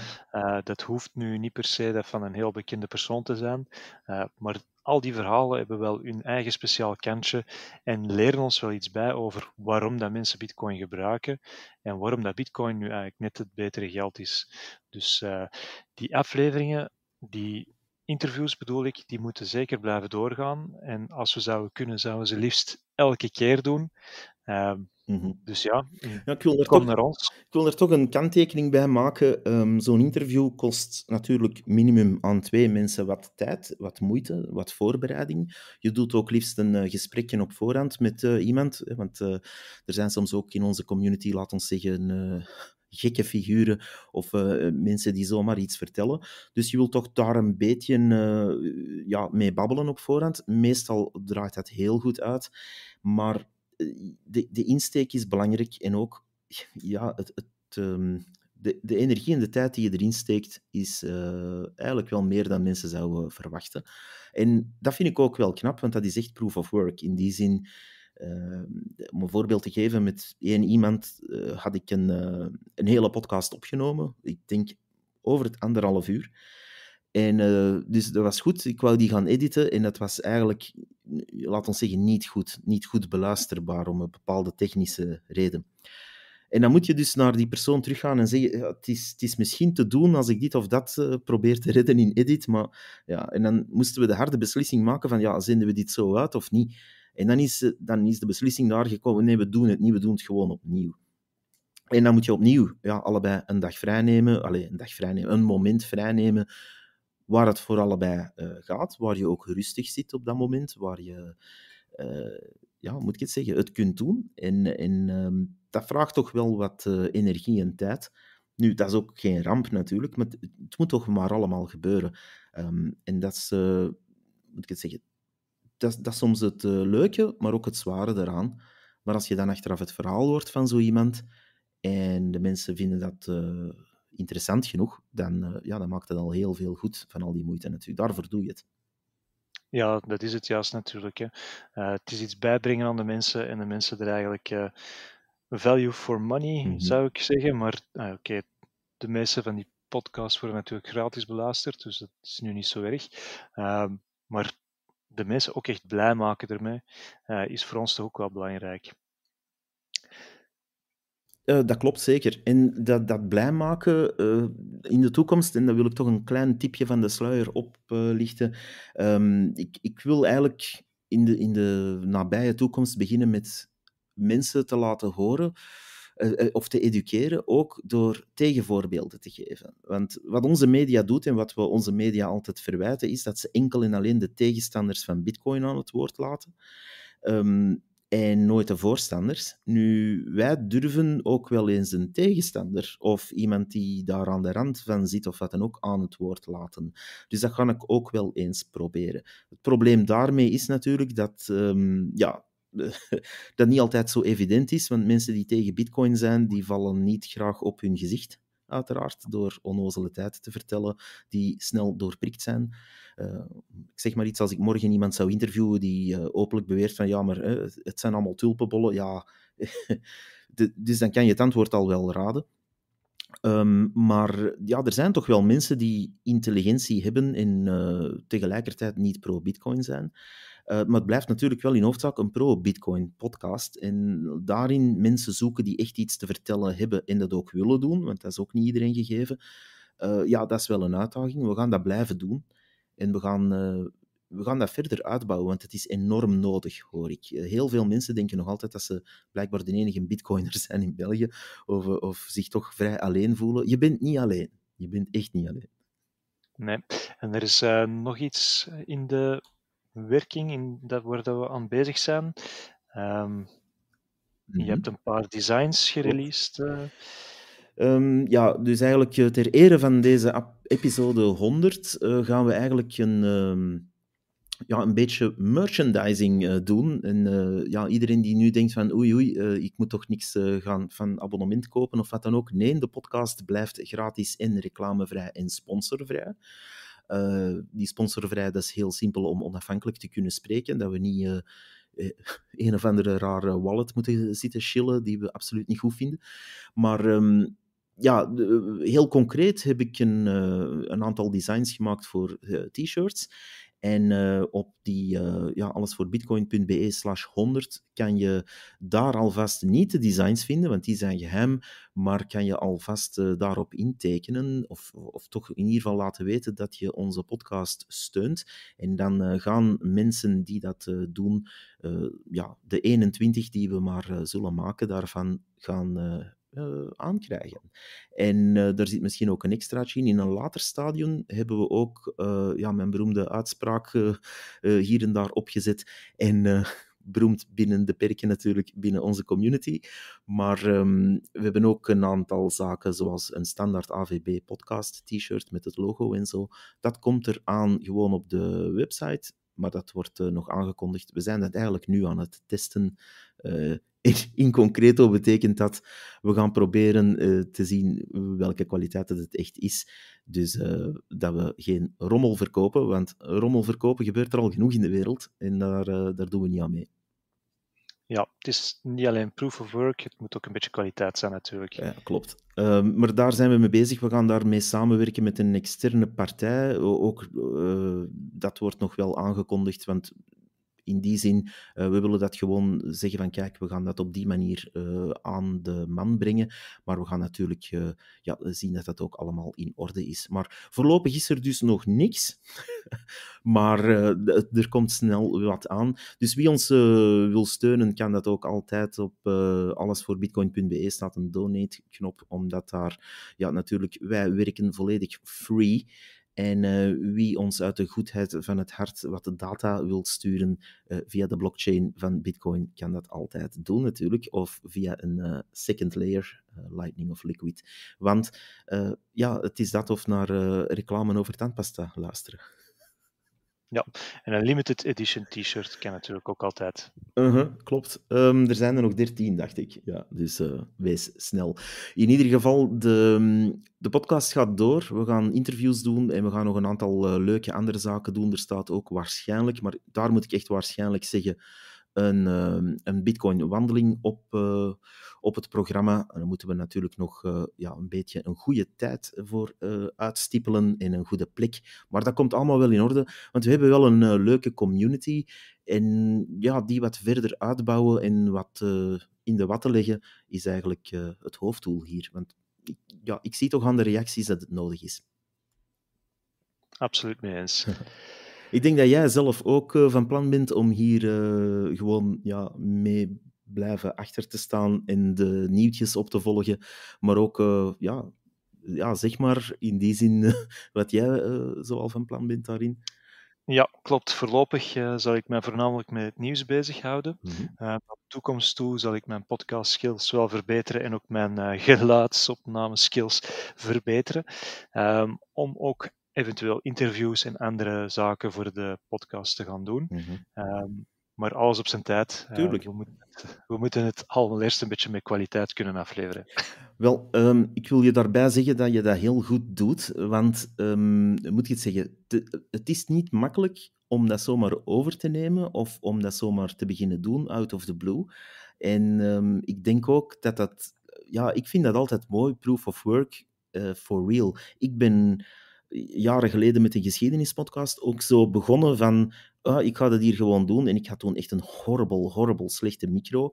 dat hoeft nu niet per se dat van een heel bekende persoon te zijn. Eh, maar al die verhalen hebben wel hun eigen speciaal kantje en leren ons wel iets bij over waarom dat mensen bitcoin gebruiken en waarom dat bitcoin nu eigenlijk net het betere geld is. Dus eh, die afleveringen die interviews bedoel ik, die moeten zeker blijven doorgaan. En als we zouden kunnen, zouden ze liefst elke keer doen. Ehm, mhm. Dus ja, ja ik, wil er toch, naar ons. Ik wil er toch een kanttekening bij maken. Ehm, zo'n interview kost natuurlijk minimum aan twee mensen wat tijd, wat moeite, wat voorbereiding. Je doet ook liefst een eh, gesprekje op voorhand met eh, iemand. Want eh, er zijn soms ook in onze community, laat ons zeggen gekke figuren of eh, eh, mensen die zomaar iets vertellen. Dus je wilt toch daar een beetje eh, ja, mee babbelen op voorhand. Meestal draait dat heel goed uit, maar de, de insteek is belangrijk en ook ja, het, het ehm, de, de, energie en de tijd die je erin steekt, is eigenlijk wel meer dan mensen zouden verwachten. En dat vind ik ook wel knap, want dat is echt proof of work. In die zin, Ehm, om een voorbeeld te geven, met één iemand eh, had ik een, eh, een hele podcast opgenomen. Ik denk over het anderhalf uur. En eh, dus dat was goed. Ik wou die gaan editen en dat was eigenlijk, laat ons zeggen, niet goed. Niet goed beluisterbaar om een bepaalde technische reden. En dan moet je dus naar die persoon teruggaan en zeggen: het, is, het is misschien te doen als ik dit of dat probeer te redden in edit. Maar, ja, en dan moesten we de harde beslissing maken: van ja, zenden we dit zo uit of niet? En dan is, eh, dan is de beslissing daar gekomen, nee, we doen het niet, we doen het gewoon opnieuw. En dan moet je opnieuw ja, allebei een dag vrijnemen, allez, een dag vrijnemen, een moment vrijnemen waar het voor allebei eh, gaat, waar je ook rustig zit op dat moment, waar je, uh, ja, moet ik het zeggen, het kunt doen. En, en ehm, dat vraagt toch wel wat energie en tijd. Nu, dat is ook geen ramp natuurlijk, maar het, moet toch maar allemaal gebeuren. Ehm, en dat is, moet ik het zeggen, dat, dat is soms het eh, leuke, maar ook het zware daaraan. Maar als je dan achteraf het verhaal hoort van zo iemand en de mensen vinden dat eh, interessant genoeg, dan, eh, ja, dan maakt het al heel veel goed van al die moeite natuurlijk. Daarvoor doe je het. Ja, dat is het juist natuurlijk. Hè. het is iets bijbrengen aan de mensen en de mensen er eigenlijk value for money, mhm. zou ik zeggen. Maar oké, de meeste van die podcasts worden natuurlijk gratis beluisterd, dus dat is nu niet zo erg. Ehm, maar de mensen ook echt blij maken ermee, eh, is voor ons toch ook wel belangrijk. Eh, dat klopt zeker. En dat, dat blij maken eh, in de toekomst, en daar wil ik toch een klein tipje van de sluier oplichten. Ehm, ik, ik wil eigenlijk in de, in de nabije toekomst beginnen met mensen te laten horen eh, eh, of te educeren, ook door tegenvoorbeelden te geven. Want wat onze media doet en wat we onze media altijd verwijten, is dat ze enkel en alleen de tegenstanders van Bitcoin aan het woord laten. Ehm, en nooit de voorstanders. Nu, wij durven ook wel eens een tegenstander of iemand die daar aan de rand van zit of wat dan ook aan het woord laten. Dus dat ga ik ook wel eens proberen. Het probleem daarmee is natuurlijk dat ehm, ja, dat niet altijd zo evident is, want mensen die tegen bitcoin zijn, die vallen niet graag op hun gezicht, uiteraard, door onnozele tijd te vertellen die snel doorprikt zijn. Eh, ik zeg maar iets, als ik morgen iemand zou interviewen die eh, openlijk beweert van ja, maar eh, het zijn allemaal tulpenbollen, ja, dus dan kan je het antwoord al wel raden. Ehm, maar ja, er zijn toch wel mensen die intelligentie hebben en tegelijkertijd niet pro-Bitcoin zijn. Eh, maar het blijft natuurlijk wel in hoofdzaak een pro-Bitcoin-podcast. En daarin mensen zoeken die echt iets te vertellen hebben en dat ook willen doen, want dat is ook niet iedereen gegeven. Eh, ja, dat is wel een uitdaging. We gaan dat blijven doen. En we gaan, eh, we gaan dat verder uitbouwen, want het is enorm nodig, hoor ik. Heel veel mensen denken nog altijd dat ze blijkbaar de enige bitcoiner zijn in België, of, of zich toch vrij alleen voelen. Je bent niet alleen. Je bent echt niet alleen. Nee, en er is nog iets in de werking in dat, waar dat we aan bezig zijn. Ehm, je mhm. hebt een paar designs gereleased. Eh. Ehm, ja, dus eigenlijk eh, ter ere van deze episode 100 eh, gaan we eigenlijk een, ehm, ja, een beetje merchandising doen. En ja, iedereen die nu denkt van oei oei, ik moet toch niks gaan van abonnement kopen of wat dan ook. Nee, de podcast blijft gratis en reclamevrij en sponsorvrij. Eh, die sponsorvrij, dat is heel simpel om onafhankelijk te kunnen spreken. Dat we niet uh, een of andere rare wallet moeten zitten chillen, die we absoluut niet goed vinden. Maar ehm, ja, heel concreet heb ik een, een aantal designs gemaakt voor t-shirts. En eh, op die uh, ja, allesvoorbitcoin.be slash 100 kan je daar alvast niet de designs vinden, want die zijn geheim, maar kan je alvast eh, daarop intekenen of, of toch in ieder geval laten weten dat je onze podcast steunt. En dan gaan mensen die dat doen, ja, de 21 die we maar zullen maken daarvan, gaan uh, aankrijgen. En eh, daar zit misschien ook een extraatje in. In een later stadium hebben we ook eh, ja, mijn beroemde uitspraak hier en daar opgezet. En beroemd binnen de perken natuurlijk, binnen onze community. Maar ehm, we hebben ook een aantal zaken zoals een standaard AVB podcast t-shirt met het logo en zo. Dat komt eraan gewoon op de website maar dat wordt eh, nog aangekondigd. We zijn dat eigenlijk nu aan het testen. Eh, in, concreto betekent dat we gaan proberen eh, te zien welke kwaliteit het echt is. Dus dat we geen rommel verkopen, want rommel verkopen gebeurt er al genoeg in de wereld en daar, daar doen we niet aan mee. Ja, het is niet alleen proof of work, het moet ook een beetje kwaliteit zijn natuurlijk. Ja, klopt. Ehm, maar daar zijn we mee bezig. We gaan daarmee samenwerken met een externe partij. Ook eh, dat wordt nog wel aangekondigd, want in die zin, eh, we willen dat gewoon zeggen van kijk, we gaan dat op die manier eh, aan de man brengen. Maar we gaan natuurlijk eh, ja, zien dat dat ook allemaal in orde is. Maar voorlopig is er dus nog niks. maar er komt snel wat aan. Dus wie ons wil steunen, kan dat ook altijd op allesvoorbitcoin.be staat een donate knop. Omdat daar ja, natuurlijk, wij werken volledig free. En eh, wie ons uit de goedheid van het hart wat de data wil sturen eh, via de blockchain van Bitcoin, kan dat altijd doen natuurlijk. Of via een eh, second layer, Lightning of Liquid. Want ja, het is dat of naar reclame over tandpasta luisteren. Ja, en een limited edition t-shirt kan natuurlijk ook altijd. Uh-huh, klopt. Ehm, er zijn er nog dertien, dacht ik. Ja, dus eh, wees snel. In ieder geval, de, mm, de podcast gaat door. We gaan interviews doen en we gaan nog een aantal eh, leuke andere zaken doen. Er staat ook waarschijnlijk, maar daar moet ik echt waarschijnlijk zeggen een, ehm, een Bitcoin-wandeling op, eh, op het programma. En daar moeten we natuurlijk nog eh, ja, een beetje een goede tijd voor eh, uitstippelen en een goede plek. Maar dat komt allemaal wel in orde, want we hebben wel een leuke community. En ja, die wat verder uitbouwen en wat in de watten leggen, is eigenlijk het hoofddoel hier. Want ik, ja, ik zie toch aan de reacties dat het nodig is. Absoluut mee eens. Ik denk dat jij zelf ook eh, van plan bent om hier eh, gewoon ja, mee blijven achter te staan en de nieuwtjes op te volgen. Maar ook, eh, ja, ja, zeg maar, in die zin wat jij zoal van plan bent daarin. Ja, klopt. Voorlopig zal ik mij voornamelijk met het nieuws bezighouden. Mm op toekomst toe zal ik mijn podcast skills wel verbeteren en ook mijn uh, geluidsopname skills verbeteren. Ehm, om ook eventueel interviews en andere zaken voor de podcast te gaan doen. Mhm. Ehm, maar alles op zijn tijd. Eh, Tuurlijk. we, moeten het, we, moeten het, allereerst een beetje met kwaliteit kunnen afleveren. Wel, ehm, ik wil je daarbij zeggen dat je dat heel goed doet. Want, ehm, moet ik het zeggen, het is niet makkelijk om dat zomaar over te nemen of om dat zomaar te beginnen doen, out of the blue. En ik denk ook dat dat... Ja, ik vind dat altijd mooi, proof of work, eh, for real. Ik ben jaren geleden met de geschiedenispodcast ook zo begonnen van ah, ik ga dat hier gewoon doen. En ik had toen echt een horrible, horrible slechte micro.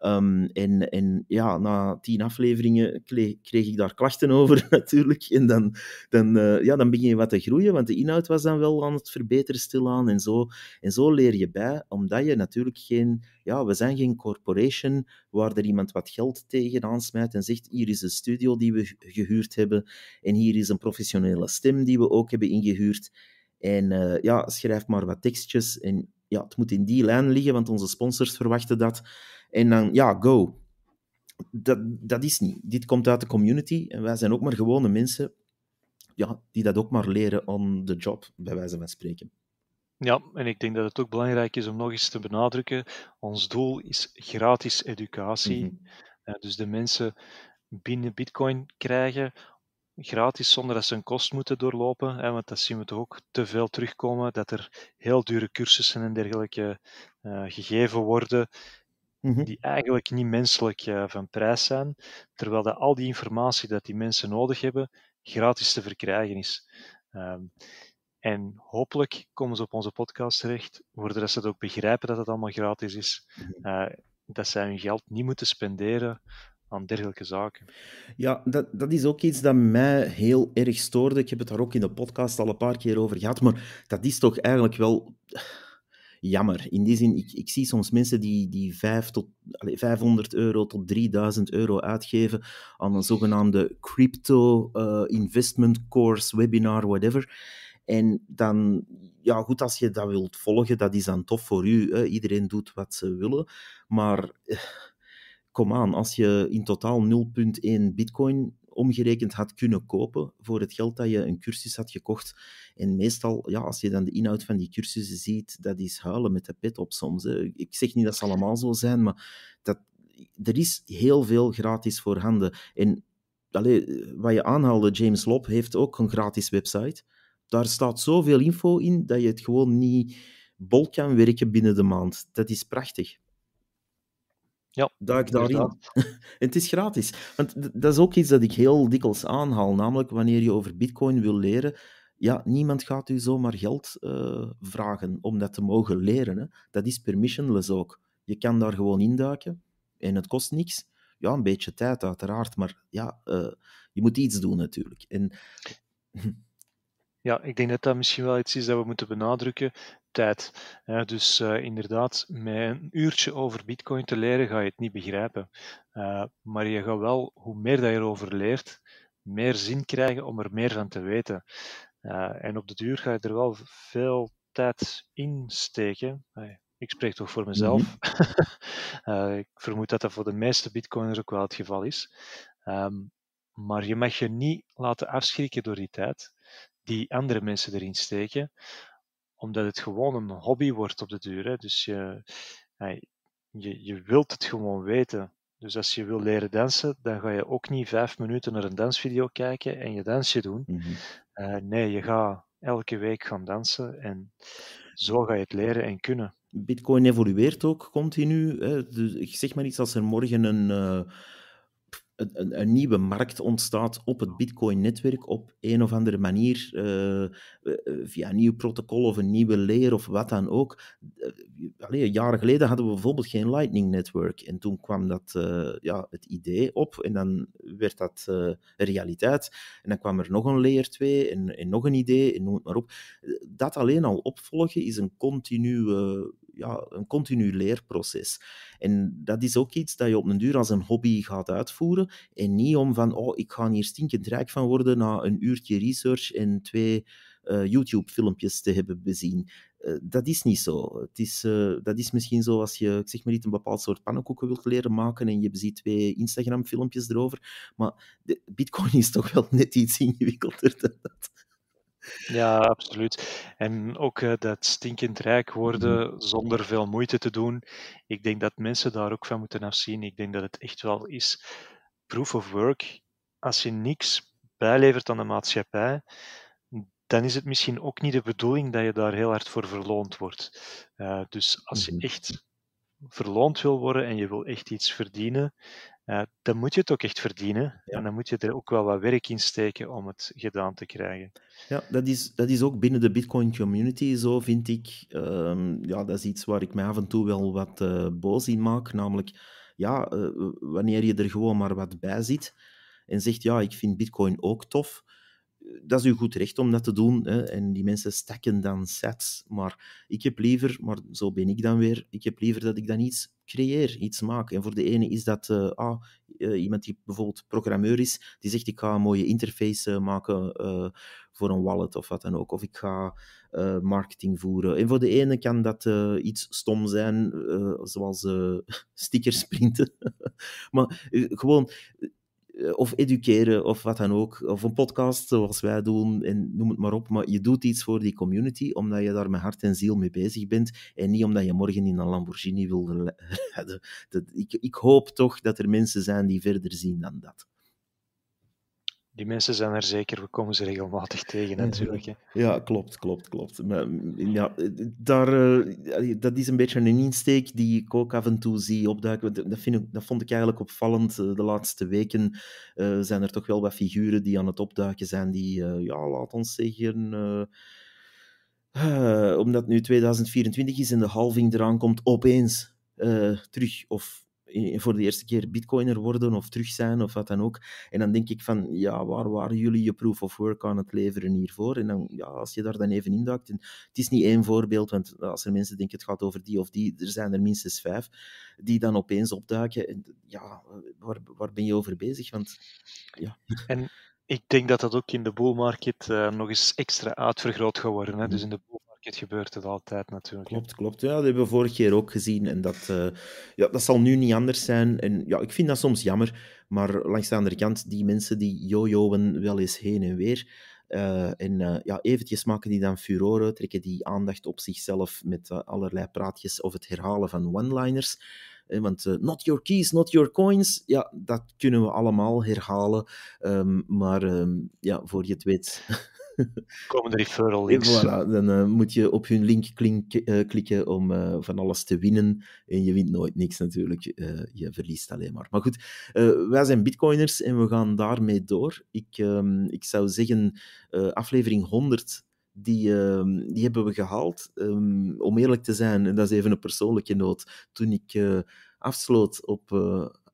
Ehm, en, ja, na tien afleveringen kreeg, ik daar klachten over natuurlijk. En dan, dan, eh, ja, dan begin je wat te groeien, want de inhoud was dan wel aan het verbeteren stilaan. En zo, en zo leer je bij, omdat je natuurlijk geen... Ja, we zijn geen corporation waar er iemand wat geld tegenaan smijt en zegt hier is een studio die we gehuurd hebben en hier is een professionele stem die we ook hebben ingehuurd. En eh, ja, schrijf maar wat tekstjes en ja, het moet in die lijn liggen, want onze sponsors verwachten dat. En dan, ja, go. Dat, dat is niet. Dit komt uit de community en wij zijn ook maar gewone mensen ja, die dat ook maar leren on the job, bij wijze van spreken. Ja, en ik denk dat het ook belangrijk is om nog eens te benadrukken: ons doel is gratis educatie. Mhm. Eh, dus de mensen binnen Bitcoin krijgen gratis zonder dat ze een kost moeten doorlopen. Hè, want dat zien we toch ook te veel terugkomen, dat er heel dure cursussen en dergelijke eh, gegeven worden mhm. die eigenlijk niet menselijk eh, van prijs zijn, terwijl dat al die informatie dat die mensen nodig hebben gratis te verkrijgen is. Ehm, en hopelijk komen ze op onze podcast terecht, worden dat ze het ook begrijpen dat het allemaal gratis is, mhm. eh, dat zij hun geld niet moeten spenderen aan dergelijke zaken. Ja, dat, dat is ook iets dat mij heel erg stoorde. Ik heb het daar ook in de podcast al een paar keer over gehad, maar dat is toch eigenlijk wel jammer. In die zin, ik, ik zie soms mensen die, die 5 tot, 500 euro tot 3000 euro uitgeven aan een zogenaamde crypto eh, investment course, webinar, whatever. En dan, ja goed, als je dat wilt volgen, dat is dan tof voor u. Hè? Iedereen doet wat ze willen. Maar eh, kom aan, als je in totaal 0,1 bitcoin omgerekend had kunnen kopen voor het geld dat je een cursus had gekocht. En meestal, ja, als je dan de inhoud van die cursussen ziet, dat is huilen met de pet op soms. Hè. Ik zeg niet dat ze allemaal zo zijn, maar dat, er is heel veel gratis voorhanden. En allee, wat je aanhaalde, James Lop heeft ook een gratis website. Daar staat zoveel info in dat je het gewoon niet bol kan werken binnen de maand. Dat is prachtig. Ja, duik daarin. Ah, het is gratis. Want dat is ook iets dat ik heel dikwijls aanhaal, namelijk wanneer je over Bitcoin wil leren. Ja, niemand gaat u zomaar geld eh, vragen om dat te mogen leren. Hè. Dat is permissionless ook. Je kan daar gewoon induiken en het kost niks. Ja, een beetje tijd uiteraard, maar ja, eh, je moet iets doen natuurlijk. En... ja, ik denk dat dat misschien wel iets is dat we moeten benadrukken dus eh, inderdaad, met een uurtje over Bitcoin te leren ga je het niet begrijpen. Eh, maar je gaat wel, hoe meer dat je erover leert, meer zin krijgen om er meer van te weten. Eh, en op de duur ga je er wel veel tijd in steken. ik spreek toch voor mezelf. Mhm. ik vermoed dat dat voor de meeste Bitcoiners ook wel het geval is. Ehm, maar je mag je niet laten afschrikken door die tijd die andere mensen erin steken omdat het gewoon een hobby wordt op de duur. Hè. Dus je, je, je wilt het gewoon weten. Dus als je wil leren dansen, dan ga je ook niet vijf minuten naar een dansvideo kijken en je dansje doen. Mhm. Eh, nee, je gaat elke week gaan dansen en zo ga je het leren en kunnen. Bitcoin evolueert ook continu. Hè? Dus, zeg maar iets als er morgen een. Eh, een, een, nieuwe markt ontstaat op het Bitcoin-netwerk op een of andere manier, eh, eh, eh, via een nieuw protocol of een nieuwe layer of wat dan ook. Allee, jaren geleden hadden we bijvoorbeeld geen Lightning Network en toen kwam dat, ja, het idee op en dan werd dat realiteit. En dan kwam er nog een layer 2 en, en nog een idee en noem het maar op. Dat alleen al opvolgen is een continue ja, een continu leerproces. En dat is ook iets dat je op een duur als een hobby gaat uitvoeren en niet om van, oh, ik ga hier stinkend rijk van worden na een uurtje research en twee eh, YouTube-filmpjes te hebben bezien. Eh, dat is niet zo. Het is, eh, dat is misschien zo als je, ik zeg maar niet, een bepaald soort pannenkoeken wilt leren maken en je ziet twee Instagram-filmpjes erover. Maar de, Bitcoin is toch wel net iets ingewikkelder dan dat. Ja, absoluut. En ook eh, dat stinkend rijk worden zonder veel moeite te doen. Ik denk dat mensen daar ook van moeten afzien. Ik denk dat het echt wel is proof of work. Als je niks bijlevert aan de maatschappij, dan is het misschien ook niet de bedoeling dat je daar heel hard voor verloond wordt. Eh, dus als je mhm. echt verloond wil worden en je wil echt iets verdienen, eh, dan moet je het ook echt verdienen. En dan moet je er ook wel wat werk in steken om het gedaan te krijgen. Ja, dat is, dat is ook binnen de Bitcoin community zo, vind ik. Ehm, ja, dat is iets waar ik me af en toe wel wat eh, boos in maak. Namelijk, ja, eh, wanneer je er gewoon maar wat bij zit en zegt: Ja, ik vind Bitcoin ook tof dat is uw goed recht om dat te doen. Hè. En die mensen stakken dan sets. Maar ik heb liever, maar zo ben ik dan weer, ik heb liever dat ik dan iets creëer, iets maak. En voor de ene is dat eh, ah, eh, iemand die bijvoorbeeld programmeur is, die zegt ik ga een mooie interface eh, maken voor een wallet of wat dan ook. Of ik ga marketing voeren. En voor de ene kan dat iets stom zijn, zoals stickers printen. maar gewoon eh, of educeren of wat dan ook, of een podcast zoals wij doen, en noem het maar op. Maar je doet iets voor die community omdat je daar met hart en ziel mee bezig bent en niet omdat je morgen in een Lamborghini wil rijden. ik, ik hoop toch dat er mensen zijn die verder zien dan dat die mensen zijn er zeker, we komen ze regelmatig tegen natuurlijk. Hè. Ja, klopt, klopt, klopt. Maar, ja, daar, eh, dat is een beetje een insteek die ik ook af en toe zie opduiken. Dat, vind ik, dat vond ik eigenlijk opvallend. Eh, de laatste weken eh, zijn er toch wel wat figuren die aan het opduiken zijn, die, uh, ja, laat ons zeggen... omdat nu 2024 is en de halving eraan komt, opeens terug of voor de eerste keer bitcoiner worden of terug zijn of wat dan ook. En dan denk ik van, ja, waar waren jullie je proof of work aan het leveren hiervoor? En dan, ja, als je daar dan even induikt, en het is niet één voorbeeld, want als er mensen denken het gaat over die of die, er zijn er minstens vijf die dan opeens opduiken. ja, waar, waar ben je over bezig? Want, ja. En ik denk dat dat ook in de bull market eh, nog eens extra uitvergroot gaat worden. Hè? Dus mm. in de bull het gebeurt het altijd natuurlijk. Klopt, klopt. Ja, dat hebben we vorig keer ook gezien. En dat, eh, ja, dat zal nu niet anders zijn. En ja, ik vind dat soms jammer. Maar langs de andere kant, die mensen die jojoen wel eens heen en weer. Eh, en eh, ja, eventjes maken die dan furoren, trekken die aandacht op zichzelf met allerlei praatjes of het herhalen van one-liners. Want not your keys, not your coins, ja, dat kunnen we allemaal herhalen. Ehm, maar ehm, ja, voor je het weet Komende referral links. Voilà, dan eh, moet je op hun link eh, klikken om eh, van alles te winnen. En je wint nooit niks natuurlijk, je verliest alleen maar. Maar goed, wij zijn bitcoiners en we gaan daarmee door. Ik, ehm, ik zou zeggen, aflevering 100 die, ehm, die, hebben we gehaald. Ehm, om eerlijk te zijn, en dat is even een persoonlijke noot, toen ik uh, afsloot op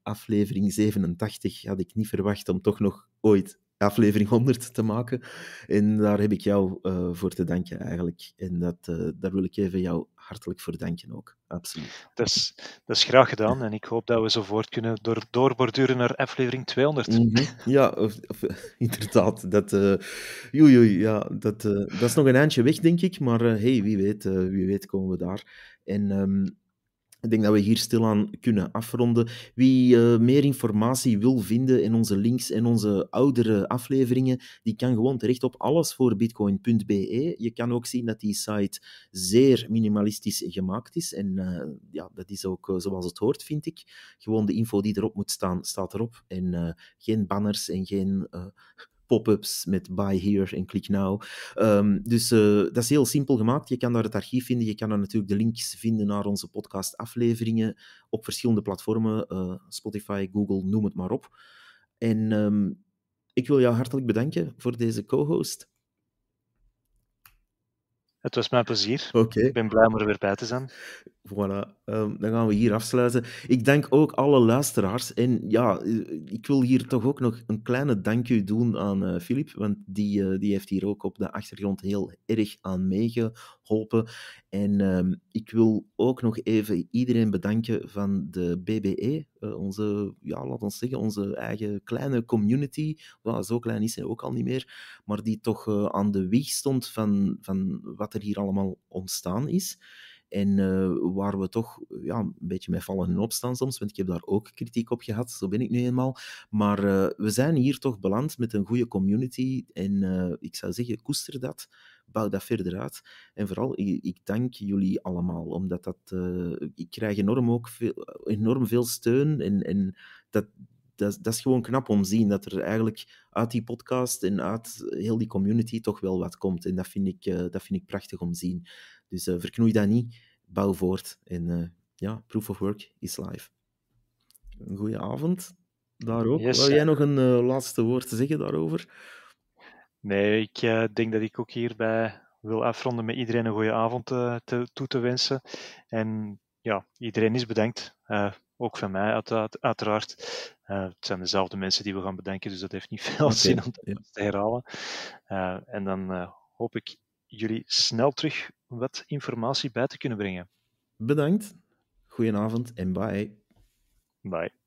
aflevering 87, had ik niet verwacht om toch nog ooit aflevering 100 te maken. En daar heb ik jou eh, voor te danken eigenlijk. En dat, eh, daar wil ik even jou hartelijk voor danken ook. Absoluut. Dat is, dat is graag gedaan en ik hoop dat we zo voort kunnen door, doorborduren naar aflevering 200. Mhm. Ja, of, of, inderdaad. Dat, uh, eh, joe, ja, dat, dat is nog een eindje weg, denk ik. Maar hey, wie, weet, wie weet komen we daar. En ehm, ik denk dat we hier stilaan kunnen afronden. Wie eh, meer informatie wil vinden in onze links en onze oudere afleveringen, die kan gewoon terecht op allesvoorbitcoin.be. Je kan ook zien dat die site zeer minimalistisch gemaakt is. En eh, ja, dat is ook eh, zoals het hoort, vind ik. Gewoon de info die erop moet staan, staat erop. En geen banners en geen pop-ups met buy here en click now. Ehm, dus eh, dat is heel simpel gemaakt. Je kan daar het archief vinden. Je kan daar natuurlijk de links vinden naar onze podcast-afleveringen op verschillende platformen. Eh, Spotify, Google, noem het maar op. En ehm, ik wil jou hartelijk bedanken voor deze co-host. Het was mijn plezier. Ik ben blij om er weer bij te zijn. Voilà, ehm, dan gaan we hier afsluiten. Ik dank ook alle luisteraars. En ja, eh, ik wil hier toch ook nog een kleine dankje doen aan uh, eh, Filip, want die, eh, die heeft hier ook op de achtergrond heel erg aan meegeholpen. En ehm, ik wil ook nog even iedereen bedanken van de BBE, eh, onze, ja, laat ons zeggen, onze eigen kleine community. Well, zo klein is hij ook al niet meer, maar die toch eh, aan de wieg stond van, van wat er hier allemaal ontstaan is. En eh, waar we toch eh, ja, een beetje mee vallen en opstaan soms, want ik heb daar ook kritiek op gehad, zo ben ik nu eenmaal. Maar eh, we zijn hier toch beland met een goede community. En ik zou zeggen, koester dat, bouw dat verder uit. En vooral, ik, ik dank jullie allemaal, omdat dat, ik krijg enorm, ook veel, enorm veel steun. En, en dat, dat, dat, is gewoon knap om te zien dat er eigenlijk uit die podcast en uit heel die community toch wel wat komt. En dat vind ik, dat vind ik prachtig om te zien. Dus eh, verknoei dat niet, bouw voort. En eh, ja, proof of work is live. Een goede avond daarop. Wil jij nog een eh, laatste woord te zeggen daarover? Nee, ik denk dat ik ook hierbij wil afronden met iedereen een goede avond toe te wensen. En ja, iedereen is bedankt. ook van mij, uit, uiteraard. het zijn dezelfde mensen die we gaan bedanken, dus dat heeft niet veel zin om te herhalen. en dan hoop ik jullie snel terug wat informatie bij te kunnen brengen. Bedankt, goedenavond en bye. Bye.